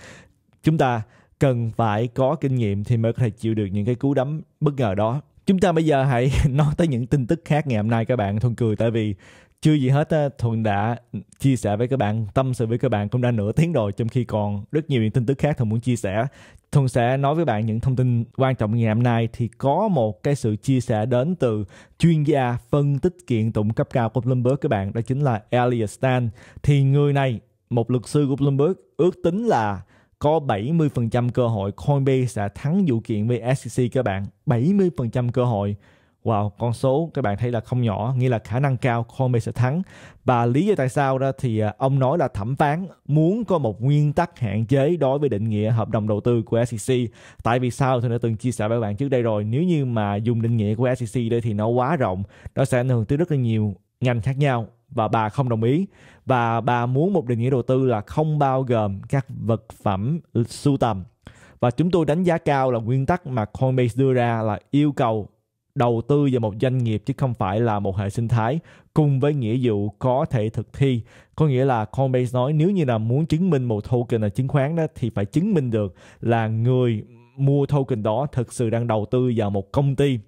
chúng ta cần phải có kinh nghiệm thì mới có thể chịu được những cái cú đấm bất ngờ đó chúng ta bây giờ hãy nói tới những tin tức khác ngày hôm nay các bạn thuần cười tại vì chưa gì hết thuận đã chia sẻ với các bạn tâm sự với các bạn cũng đã nửa tiếng rồi trong khi còn rất nhiều những tin tức khác thuận muốn chia sẻ thuận sẽ nói với bạn những thông tin quan trọng ngày hôm nay thì có một cái sự chia sẻ đến từ chuyên gia phân tích kiện tụng cấp cao của bloomberg các bạn đó chính là elliot stan thì người này một luật sư của bloomberg ước tính là có 70% cơ hội Coinbase sẽ thắng vụ kiện với SEC các bạn. 70% cơ hội Wow, con số các bạn thấy là không nhỏ, nghĩa là khả năng cao Comey sẽ thắng. Và lý do tại sao đó thì à, ông nói là thẩm phán muốn có một nguyên tắc hạn chế đối với định nghĩa hợp đồng đầu tư của SEC. Tại vì sao tôi đã từng chia sẻ với bạn trước đây rồi, nếu như mà dùng định nghĩa của SEC đây thì nó quá rộng, nó sẽ ảnh hưởng tới rất là nhiều ngành khác nhau và bà không đồng ý và bà muốn một định nghĩa đầu tư là không bao gồm các vật phẩm sưu tầm và chúng tôi đánh giá cao là nguyên tắc mà Coinbase đưa ra là yêu cầu đầu tư vào một doanh nghiệp chứ không phải là một hệ sinh thái cùng với nghĩa vụ có thể thực thi có nghĩa là Coinbase nói nếu như là muốn chứng minh một token là chứng khoán đó thì phải chứng minh được là người mua token đó thực sự đang đầu tư vào một công ty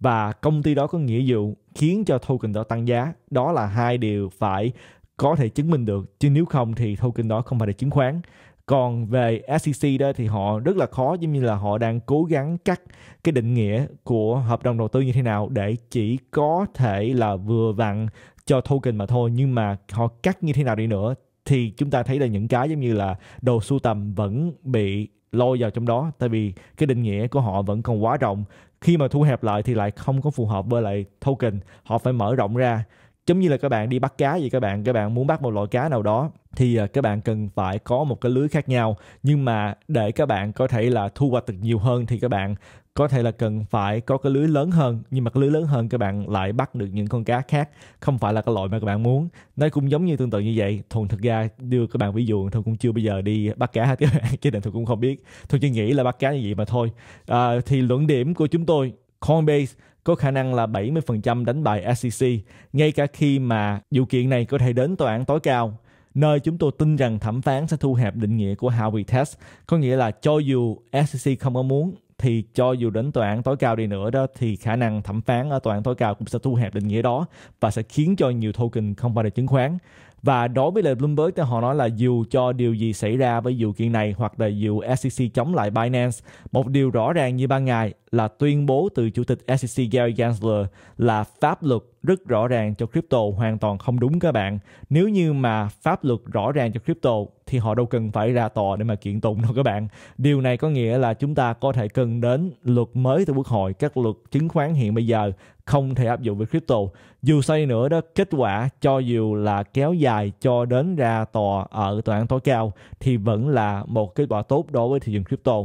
và công ty đó có nghĩa vụ khiến cho token đó tăng giá đó là hai điều phải có thể chứng minh được chứ nếu không thì token đó không phải là chứng khoán còn về SEC đó thì họ rất là khó giống như là họ đang cố gắng cắt cái định nghĩa của hợp đồng đầu tư như thế nào để chỉ có thể là vừa vặn cho token mà thôi nhưng mà họ cắt như thế nào đi nữa thì chúng ta thấy là những cái giống như là đồ sưu tầm vẫn bị lôi vào trong đó tại vì cái định nghĩa của họ vẫn còn quá rộng khi mà thu hẹp lại thì lại không có phù hợp với lại token họ phải mở rộng ra giống như là các bạn đi bắt cá gì các bạn các bạn muốn bắt một loại cá nào đó thì à, các bạn cần phải có một cái lưới khác nhau nhưng mà để các bạn có thể là thu hoạch được nhiều hơn thì các bạn có thể là cần phải có cái lưới lớn hơn nhưng mà cái lưới lớn hơn các bạn lại bắt được những con cá khác không phải là cái loại mà các bạn muốn nó cũng giống như tương tự như vậy thuần thực ra đưa các bạn ví dụ thuần cũng chưa bao giờ đi bắt cá hết các bạn cho định thuần cũng không biết thuần chỉ nghĩ là bắt cá như vậy mà thôi à, thì luận điểm của chúng tôi Coinbase có khả năng là 70% đánh bại SEC, ngay cả khi mà vụ kiện này có thể đến tòa án tối cao nơi chúng tôi tin rằng thẩm phán sẽ thu hẹp định nghĩa của Howey Test, có nghĩa là cho dù SEC không có muốn thì cho dù đến tòa án tối cao đi nữa đó thì khả năng thẩm phán ở tòa án tối cao cũng sẽ thu hẹp định nghĩa đó và sẽ khiến cho nhiều token không phải là chứng khoán và đối với lời Bloomberg thì họ nói là dù cho điều gì xảy ra với vụ kiện này hoặc là dù SEC chống lại Binance, một điều rõ ràng như ban ngày là tuyên bố từ Chủ tịch SEC Gary Gensler là pháp luật rất rõ ràng cho crypto hoàn toàn không đúng các bạn. Nếu như mà pháp luật rõ ràng cho crypto thì họ đâu cần phải ra tòa để mà kiện tụng đâu các bạn. Điều này có nghĩa là chúng ta có thể cần đến luật mới từ quốc hội, các luật chứng khoán hiện bây giờ không thể áp dụng với crypto. Dù say nữa đó, kết quả cho dù là kéo dài cho đến ra tòa ở tòa án tối cao thì vẫn là một kết quả tốt đối với thị trường crypto.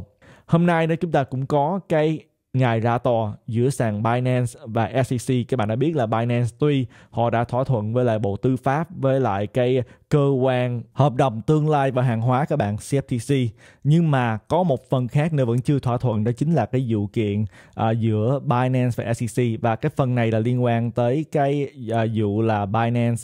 Hôm nay đó chúng ta cũng có cái ngày ra to giữa sàn Binance và SEC. Các bạn đã biết là Binance tuy họ đã thỏa thuận với lại Bộ Tư pháp với lại cái cơ quan hợp đồng tương lai và hàng hóa các bạn CFTC nhưng mà có một phần khác nữa vẫn chưa thỏa thuận đó chính là cái vụ kiện uh, giữa Binance và SEC và cái phần này là liên quan tới cái uh, vụ là Binance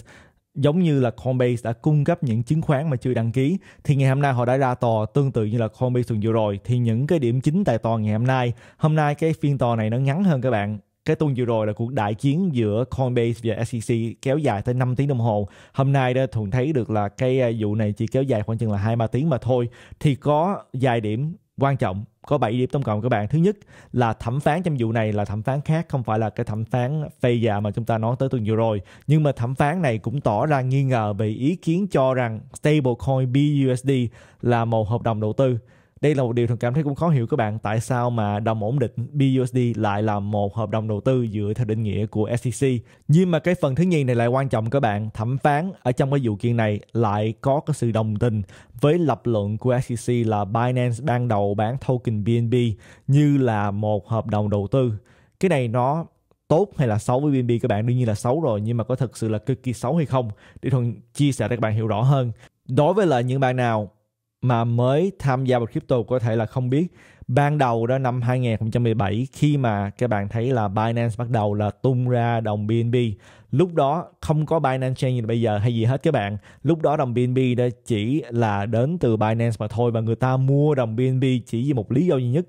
giống như là Coinbase đã cung cấp những chứng khoán mà chưa đăng ký thì ngày hôm nay họ đã ra tòa tương tự như là Coinbase tuần vừa rồi thì những cái điểm chính tại tòa ngày hôm nay hôm nay cái phiên tòa này nó ngắn hơn các bạn cái tuần vừa rồi là cuộc đại chiến giữa Coinbase và SEC kéo dài tới 5 tiếng đồng hồ. Hôm nay đó Thuận thấy được là cái à, vụ này chỉ kéo dài khoảng chừng là 2-3 tiếng mà thôi. Thì có vài điểm quan trọng có 7 điểm tổng cộng các bạn thứ nhất là thẩm phán trong vụ này là thẩm phán khác không phải là cái thẩm phán phê già mà chúng ta nói tới tuần vừa rồi nhưng mà thẩm phán này cũng tỏ ra nghi ngờ về ý kiến cho rằng stablecoin BUSD là một hợp đồng đầu tư đây là một điều thường cảm thấy cũng khó hiểu các bạn tại sao mà đồng ổn định BUSD lại là một hợp đồng đầu tư dựa theo định nghĩa của SEC. Nhưng mà cái phần thứ nhì này lại quan trọng các bạn, thẩm phán ở trong cái vụ kiện này lại có cái sự đồng tình với lập luận của SEC là Binance ban đầu bán token BNB như là một hợp đồng đầu tư. Cái này nó tốt hay là xấu với BNB các bạn đương nhiên là xấu rồi nhưng mà có thực sự là cực kỳ xấu hay không để thuận chia sẻ để các bạn hiểu rõ hơn đối với lại những bạn nào mà mới tham gia vào crypto có thể là không biết ban đầu đó năm 2017 khi mà các bạn thấy là Binance bắt đầu là tung ra đồng BNB lúc đó không có Binance Chain như bây giờ hay gì hết các bạn lúc đó đồng BNB đó chỉ là đến từ Binance mà thôi và người ta mua đồng BNB chỉ vì một lý do duy nhất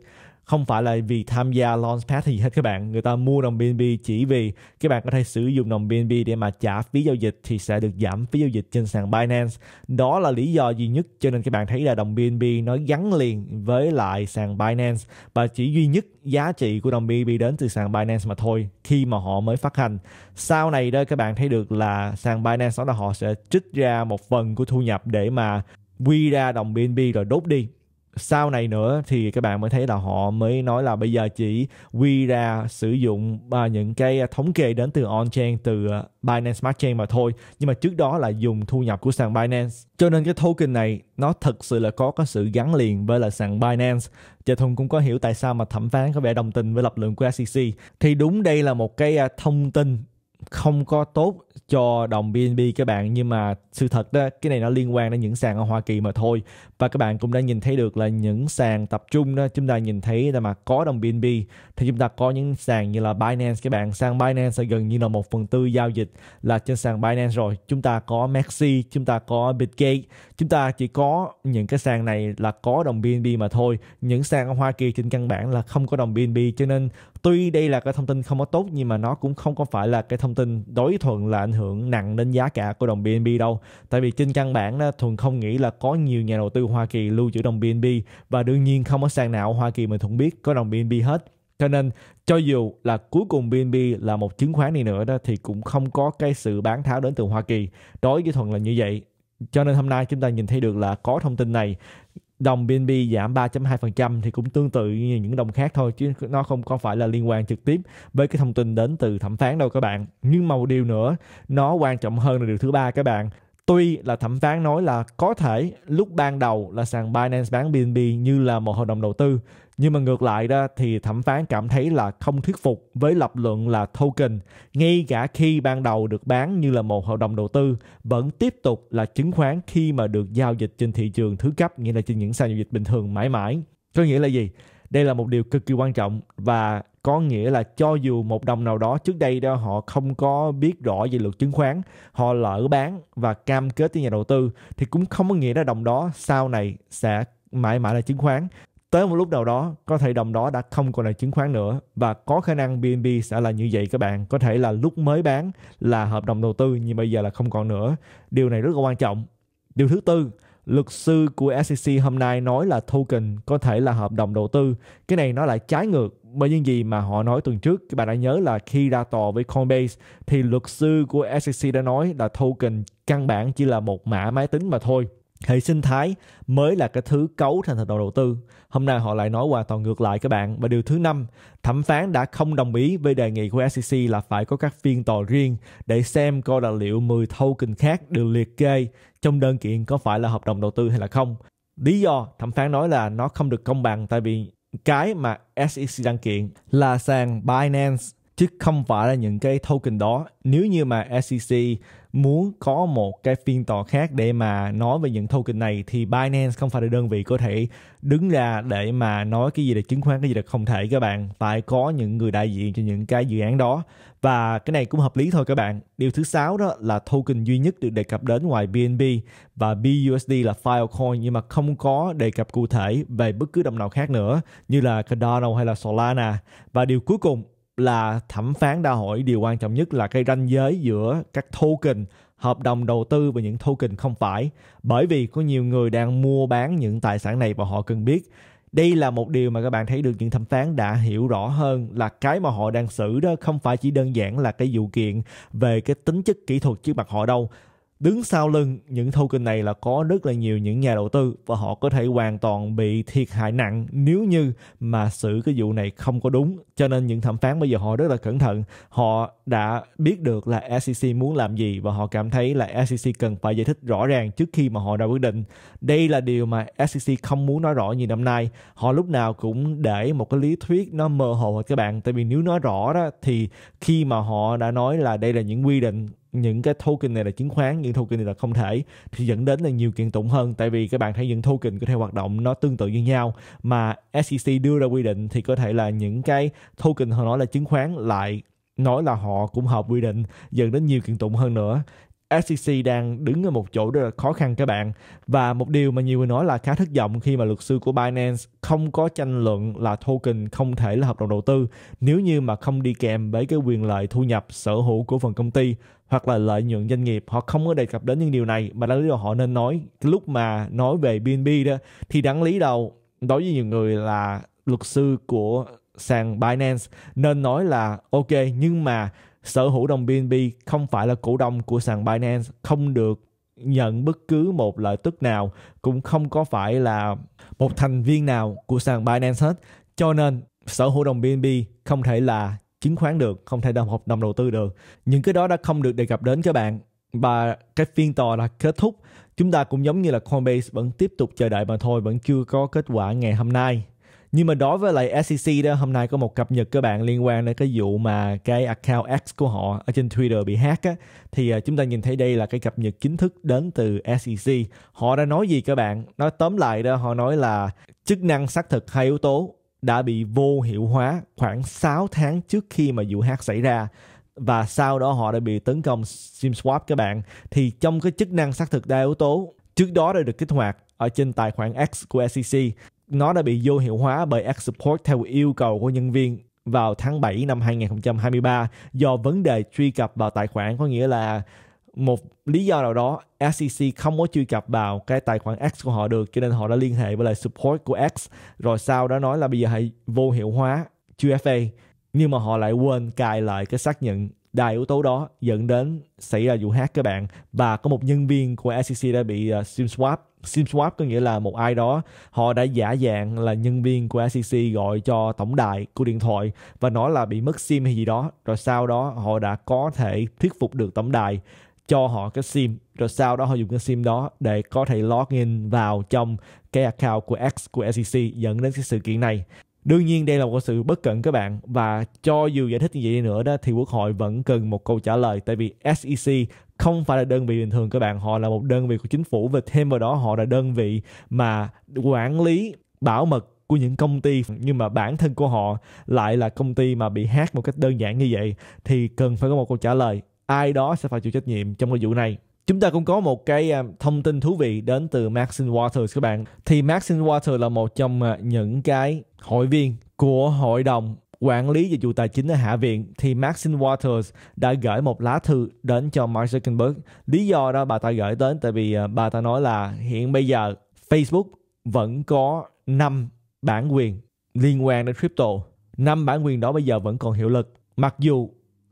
không phải là vì tham gia Launchpad hay gì hết các bạn người ta mua đồng BNB chỉ vì các bạn có thể sử dụng đồng BNB để mà trả phí giao dịch thì sẽ được giảm phí giao dịch trên sàn Binance đó là lý do duy nhất cho nên các bạn thấy là đồng BNB nó gắn liền với lại sàn Binance và chỉ duy nhất giá trị của đồng BNB đến từ sàn Binance mà thôi khi mà họ mới phát hành sau này đó các bạn thấy được là sàn Binance đó là họ sẽ trích ra một phần của thu nhập để mà quy ra đồng BNB rồi đốt đi sau này nữa thì các bạn mới thấy là họ mới nói là bây giờ chỉ quy ra sử dụng uh, những cái thống kê đến từ on-chain từ uh, Binance Smart Chain mà thôi nhưng mà trước đó là dùng thu nhập của sàn Binance cho nên cái token này nó thực sự là có cái sự gắn liền với là sàn Binance Chợ Thùng cũng có hiểu tại sao mà thẩm phán có vẻ đồng tình với lập luận của SEC thì đúng đây là một cái uh, thông tin không có tốt cho đồng BNB các bạn nhưng mà sự thật đó cái này nó liên quan đến những sàn ở Hoa Kỳ mà thôi và các bạn cũng đã nhìn thấy được là những sàn tập trung đó chúng ta nhìn thấy là mà có đồng BNB thì chúng ta có những sàn như là Binance các bạn sàn Binance là gần như là một phần tư giao dịch là trên sàn Binance rồi chúng ta có Maxi chúng ta có Bitgate chúng ta chỉ có những cái sàn này là có đồng BNB mà thôi những sàn ở Hoa Kỳ trên căn bản là không có đồng BNB cho nên tuy đây là cái thông tin không có tốt nhưng mà nó cũng không có phải là cái thông tin đối thuận là ảnh hưởng nặng đến giá cả của đồng BNB đâu tại vì trên căn bản đó, thuận không nghĩ là có nhiều nhà đầu tư Hoa Kỳ lưu trữ đồng BNB và đương nhiên không có sàn nào Hoa Kỳ mình thuận biết có đồng BNB hết cho nên cho dù là cuối cùng BNB là một chứng khoán này nữa đó thì cũng không có cái sự bán tháo đến từ Hoa Kỳ đối với thuận là như vậy cho nên hôm nay chúng ta nhìn thấy được là có thông tin này đồng BNB giảm 3.2% thì cũng tương tự như những đồng khác thôi chứ nó không có phải là liên quan trực tiếp với cái thông tin đến từ thẩm phán đâu các bạn. Nhưng mà một điều nữa, nó quan trọng hơn là điều thứ ba các bạn. Tuy là thẩm phán nói là có thể lúc ban đầu là sàn Binance bán BNB như là một hợp đồng đầu tư, nhưng mà ngược lại đó thì thẩm phán cảm thấy là không thuyết phục với lập luận là token ngay cả khi ban đầu được bán như là một hợp đồng đầu tư vẫn tiếp tục là chứng khoán khi mà được giao dịch trên thị trường thứ cấp nghĩa là trên những sàn giao dịch bình thường mãi mãi. Có nghĩa là gì? Đây là một điều cực kỳ quan trọng và có nghĩa là cho dù một đồng nào đó trước đây đó họ không có biết rõ về luật chứng khoán, họ lỡ bán và cam kết với nhà đầu tư thì cũng không có nghĩa là đồng đó sau này sẽ mãi mãi là chứng khoán tới một lúc nào đó có thể đồng đó đã không còn là chứng khoán nữa và có khả năng BNB sẽ là như vậy các bạn có thể là lúc mới bán là hợp đồng đầu tư nhưng bây giờ là không còn nữa điều này rất là quan trọng điều thứ tư luật sư của SEC hôm nay nói là token có thể là hợp đồng đầu tư cái này nó lại trái ngược bởi những gì mà họ nói tuần trước các bạn đã nhớ là khi ra tòa với Coinbase thì luật sư của SEC đã nói là token căn bản chỉ là một mã máy tính mà thôi hệ sinh thái mới là cái thứ cấu thành hợp đồng đầu tư hôm nay họ lại nói hoàn toàn ngược lại các bạn và điều thứ năm thẩm phán đã không đồng ý với đề nghị của SEC là phải có các phiên tòa riêng để xem coi là liệu 10 token khác được liệt kê trong đơn kiện có phải là hợp đồng đầu tư hay là không lý do thẩm phán nói là nó không được công bằng tại vì cái mà SEC đăng kiện là sàn Binance chứ không phải là những cái token đó nếu như mà SEC muốn có một cái phiên tòa khác để mà nói về những token này thì Binance không phải là đơn vị có thể đứng ra để mà nói cái gì là chứng khoán cái gì là không thể các bạn phải có những người đại diện cho những cái dự án đó và cái này cũng hợp lý thôi các bạn điều thứ sáu đó là token duy nhất được đề cập đến ngoài BNB và BUSD là Filecoin nhưng mà không có đề cập cụ thể về bất cứ đồng nào khác nữa như là Cardano hay là Solana và điều cuối cùng là thẩm phán đã hỏi điều quan trọng nhất là cái ranh giới giữa các token hợp đồng đầu tư và những token không phải bởi vì có nhiều người đang mua bán những tài sản này và họ cần biết đây là một điều mà các bạn thấy được những thẩm phán đã hiểu rõ hơn là cái mà họ đang xử đó không phải chỉ đơn giản là cái vụ kiện về cái tính chất kỹ thuật trước mặt họ đâu đứng sau lưng những token này là có rất là nhiều những nhà đầu tư và họ có thể hoàn toàn bị thiệt hại nặng nếu như mà xử cái vụ này không có đúng cho nên những thẩm phán bây giờ họ rất là cẩn thận họ đã biết được là SEC muốn làm gì và họ cảm thấy là SEC cần phải giải thích rõ ràng trước khi mà họ ra quyết định đây là điều mà SEC không muốn nói rõ như năm nay họ lúc nào cũng để một cái lý thuyết nó mơ hồ các bạn tại vì nếu nói rõ đó thì khi mà họ đã nói là đây là những quy định những cái token này là chứng khoán những token này là không thể thì dẫn đến là nhiều kiện tụng hơn tại vì các bạn thấy những token có thể hoạt động nó tương tự như nhau mà SEC đưa ra quy định thì có thể là những cái token họ nói là chứng khoán lại nói là họ cũng hợp quy định dẫn đến nhiều kiện tụng hơn nữa SEC đang đứng ở một chỗ rất là khó khăn các bạn và một điều mà nhiều người nói là khá thất vọng khi mà luật sư của Binance không có tranh luận là token không thể là hợp đồng đầu tư nếu như mà không đi kèm với cái quyền lợi thu nhập sở hữu của phần công ty hoặc là lợi nhuận doanh nghiệp họ không có đề cập đến những điều này mà đáng lý họ nên nói lúc mà nói về BNB đó thì đáng lý đầu đối với nhiều người là luật sư của sàn Binance nên nói là ok nhưng mà sở hữu đồng BNB không phải là cổ đông của sàn Binance không được nhận bất cứ một lợi tức nào cũng không có phải là một thành viên nào của sàn Binance hết cho nên sở hữu đồng BNB không thể là chứng khoán được không thể đồng hợp đồng đầu tư được những cái đó đã không được đề cập đến các bạn và cái phiên tòa là kết thúc chúng ta cũng giống như là Coinbase vẫn tiếp tục chờ đợi mà thôi vẫn chưa có kết quả ngày hôm nay nhưng mà đối với lại SEC đó hôm nay có một cập nhật các bạn liên quan đến cái vụ mà cái account X của họ ở trên Twitter bị hack á thì à, chúng ta nhìn thấy đây là cái cập nhật chính thức đến từ SEC họ đã nói gì các bạn nói tóm lại đó họ nói là chức năng xác thực hai yếu tố đã bị vô hiệu hóa khoảng 6 tháng trước khi mà vụ hack xảy ra và sau đó họ đã bị tấn công SIM swap các bạn thì trong cái chức năng xác thực đa yếu tố trước đó đã được kích hoạt ở trên tài khoản X của SEC nó đã bị vô hiệu hóa bởi X support theo yêu cầu của nhân viên vào tháng 7 năm 2023 do vấn đề truy cập vào tài khoản có nghĩa là một lý do nào đó SEC không có truy cập vào cái tài khoản X của họ được cho nên họ đã liên hệ với lại support của X rồi sau đó nói là bây giờ hãy vô hiệu hóa QFA nhưng mà họ lại quên cài lại cái xác nhận đa yếu tố đó dẫn đến xảy ra vụ hack các bạn và có một nhân viên của SEC đã bị uh, sim swap sim swap có nghĩa là một ai đó họ đã giả dạng là nhân viên của SEC gọi cho tổng đài của điện thoại và nói là bị mất sim hay gì đó rồi sau đó họ đã có thể thuyết phục được tổng đài cho họ cái sim rồi sau đó họ dùng cái sim đó để có thể login vào trong cái account của X của SEC dẫn đến cái sự kiện này đương nhiên đây là một sự bất cẩn các bạn và cho dù giải thích như vậy đi nữa đó thì quốc hội vẫn cần một câu trả lời tại vì SEC không phải là đơn vị bình thường các bạn họ là một đơn vị của chính phủ và thêm vào đó họ là đơn vị mà quản lý bảo mật của những công ty nhưng mà bản thân của họ lại là công ty mà bị hack một cách đơn giản như vậy thì cần phải có một câu trả lời ai đó sẽ phải chịu trách nhiệm trong cái vụ này chúng ta cũng có một cái à, thông tin thú vị đến từ Maxine Waters các bạn thì Maxine Waters là một trong à, những cái hội viên của hội đồng quản lý dịch vụ tài chính ở Hạ viện thì Maxine Waters đã gửi một lá thư đến cho Mark Zuckerberg. Lý do đó bà ta gửi đến tại vì à, bà ta nói là hiện bây giờ Facebook vẫn có 5 bản quyền liên quan đến crypto. 5 bản quyền đó bây giờ vẫn còn hiệu lực. Mặc dù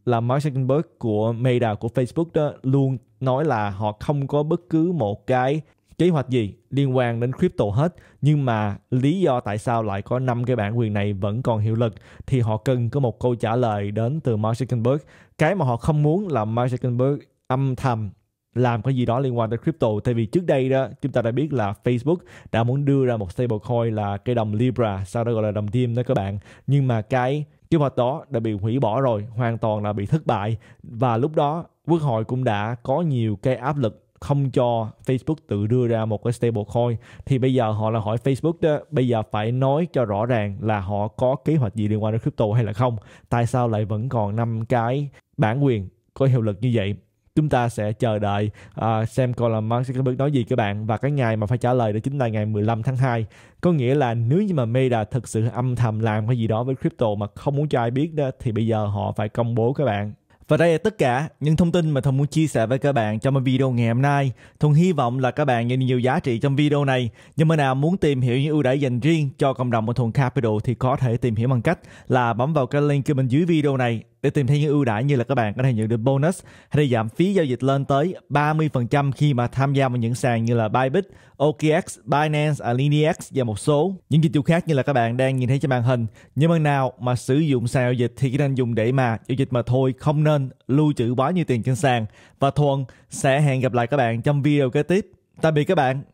là Mark Zuckerberg của Meta của Facebook đó luôn nói là họ không có bất cứ một cái kế hoạch gì liên quan đến crypto hết nhưng mà lý do tại sao lại có năm cái bản quyền này vẫn còn hiệu lực thì họ cần có một câu trả lời đến từ Mark Zuckerberg cái mà họ không muốn là Mark Zuckerberg âm thầm làm cái gì đó liên quan tới crypto tại vì trước đây đó chúng ta đã biết là Facebook đã muốn đưa ra một stablecoin là cái đồng Libra sau đó gọi là đồng Diem đó các bạn nhưng mà cái kế hoạch đó đã bị hủy bỏ rồi hoàn toàn là bị thất bại và lúc đó quốc hội cũng đã có nhiều cái áp lực không cho Facebook tự đưa ra một cái stablecoin thì bây giờ họ là hỏi Facebook đó bây giờ phải nói cho rõ ràng là họ có kế hoạch gì liên quan đến crypto hay là không tại sao lại vẫn còn năm cái bản quyền có hiệu lực như vậy chúng ta sẽ chờ đợi uh, xem coi là Mark Zuckerberg nói gì các bạn và cái ngày mà phải trả lời đó chính là ngày 15 tháng 2 có nghĩa là nếu như mà Meta thực sự âm thầm làm cái gì đó với crypto mà không muốn cho ai biết đó thì bây giờ họ phải công bố các bạn và đây là tất cả những thông tin mà Thông muốn chia sẻ với các bạn trong video ngày hôm nay. Thông hy vọng là các bạn nhận nhiều giá trị trong video này. Nhưng mà nào muốn tìm hiểu những ưu đãi dành riêng cho cộng đồng của Thuận Capital thì có thể tìm hiểu bằng cách là bấm vào cái link bên dưới video này để tìm thấy những ưu đãi như là các bạn có thể nhận được bonus hay là giảm phí giao dịch lên tới 30% khi mà tham gia vào những sàn như là Bybit, OKX, Binance, AlineX và một số những dịch vụ khác như là các bạn đang nhìn thấy trên màn hình. Nhưng mà nào mà sử dụng sàn giao dịch thì chỉ nên dùng để mà giao dịch mà thôi, không nên lưu trữ quá nhiều tiền trên sàn. Và Thuần sẽ hẹn gặp lại các bạn trong video kế tiếp. Tạm biệt các bạn.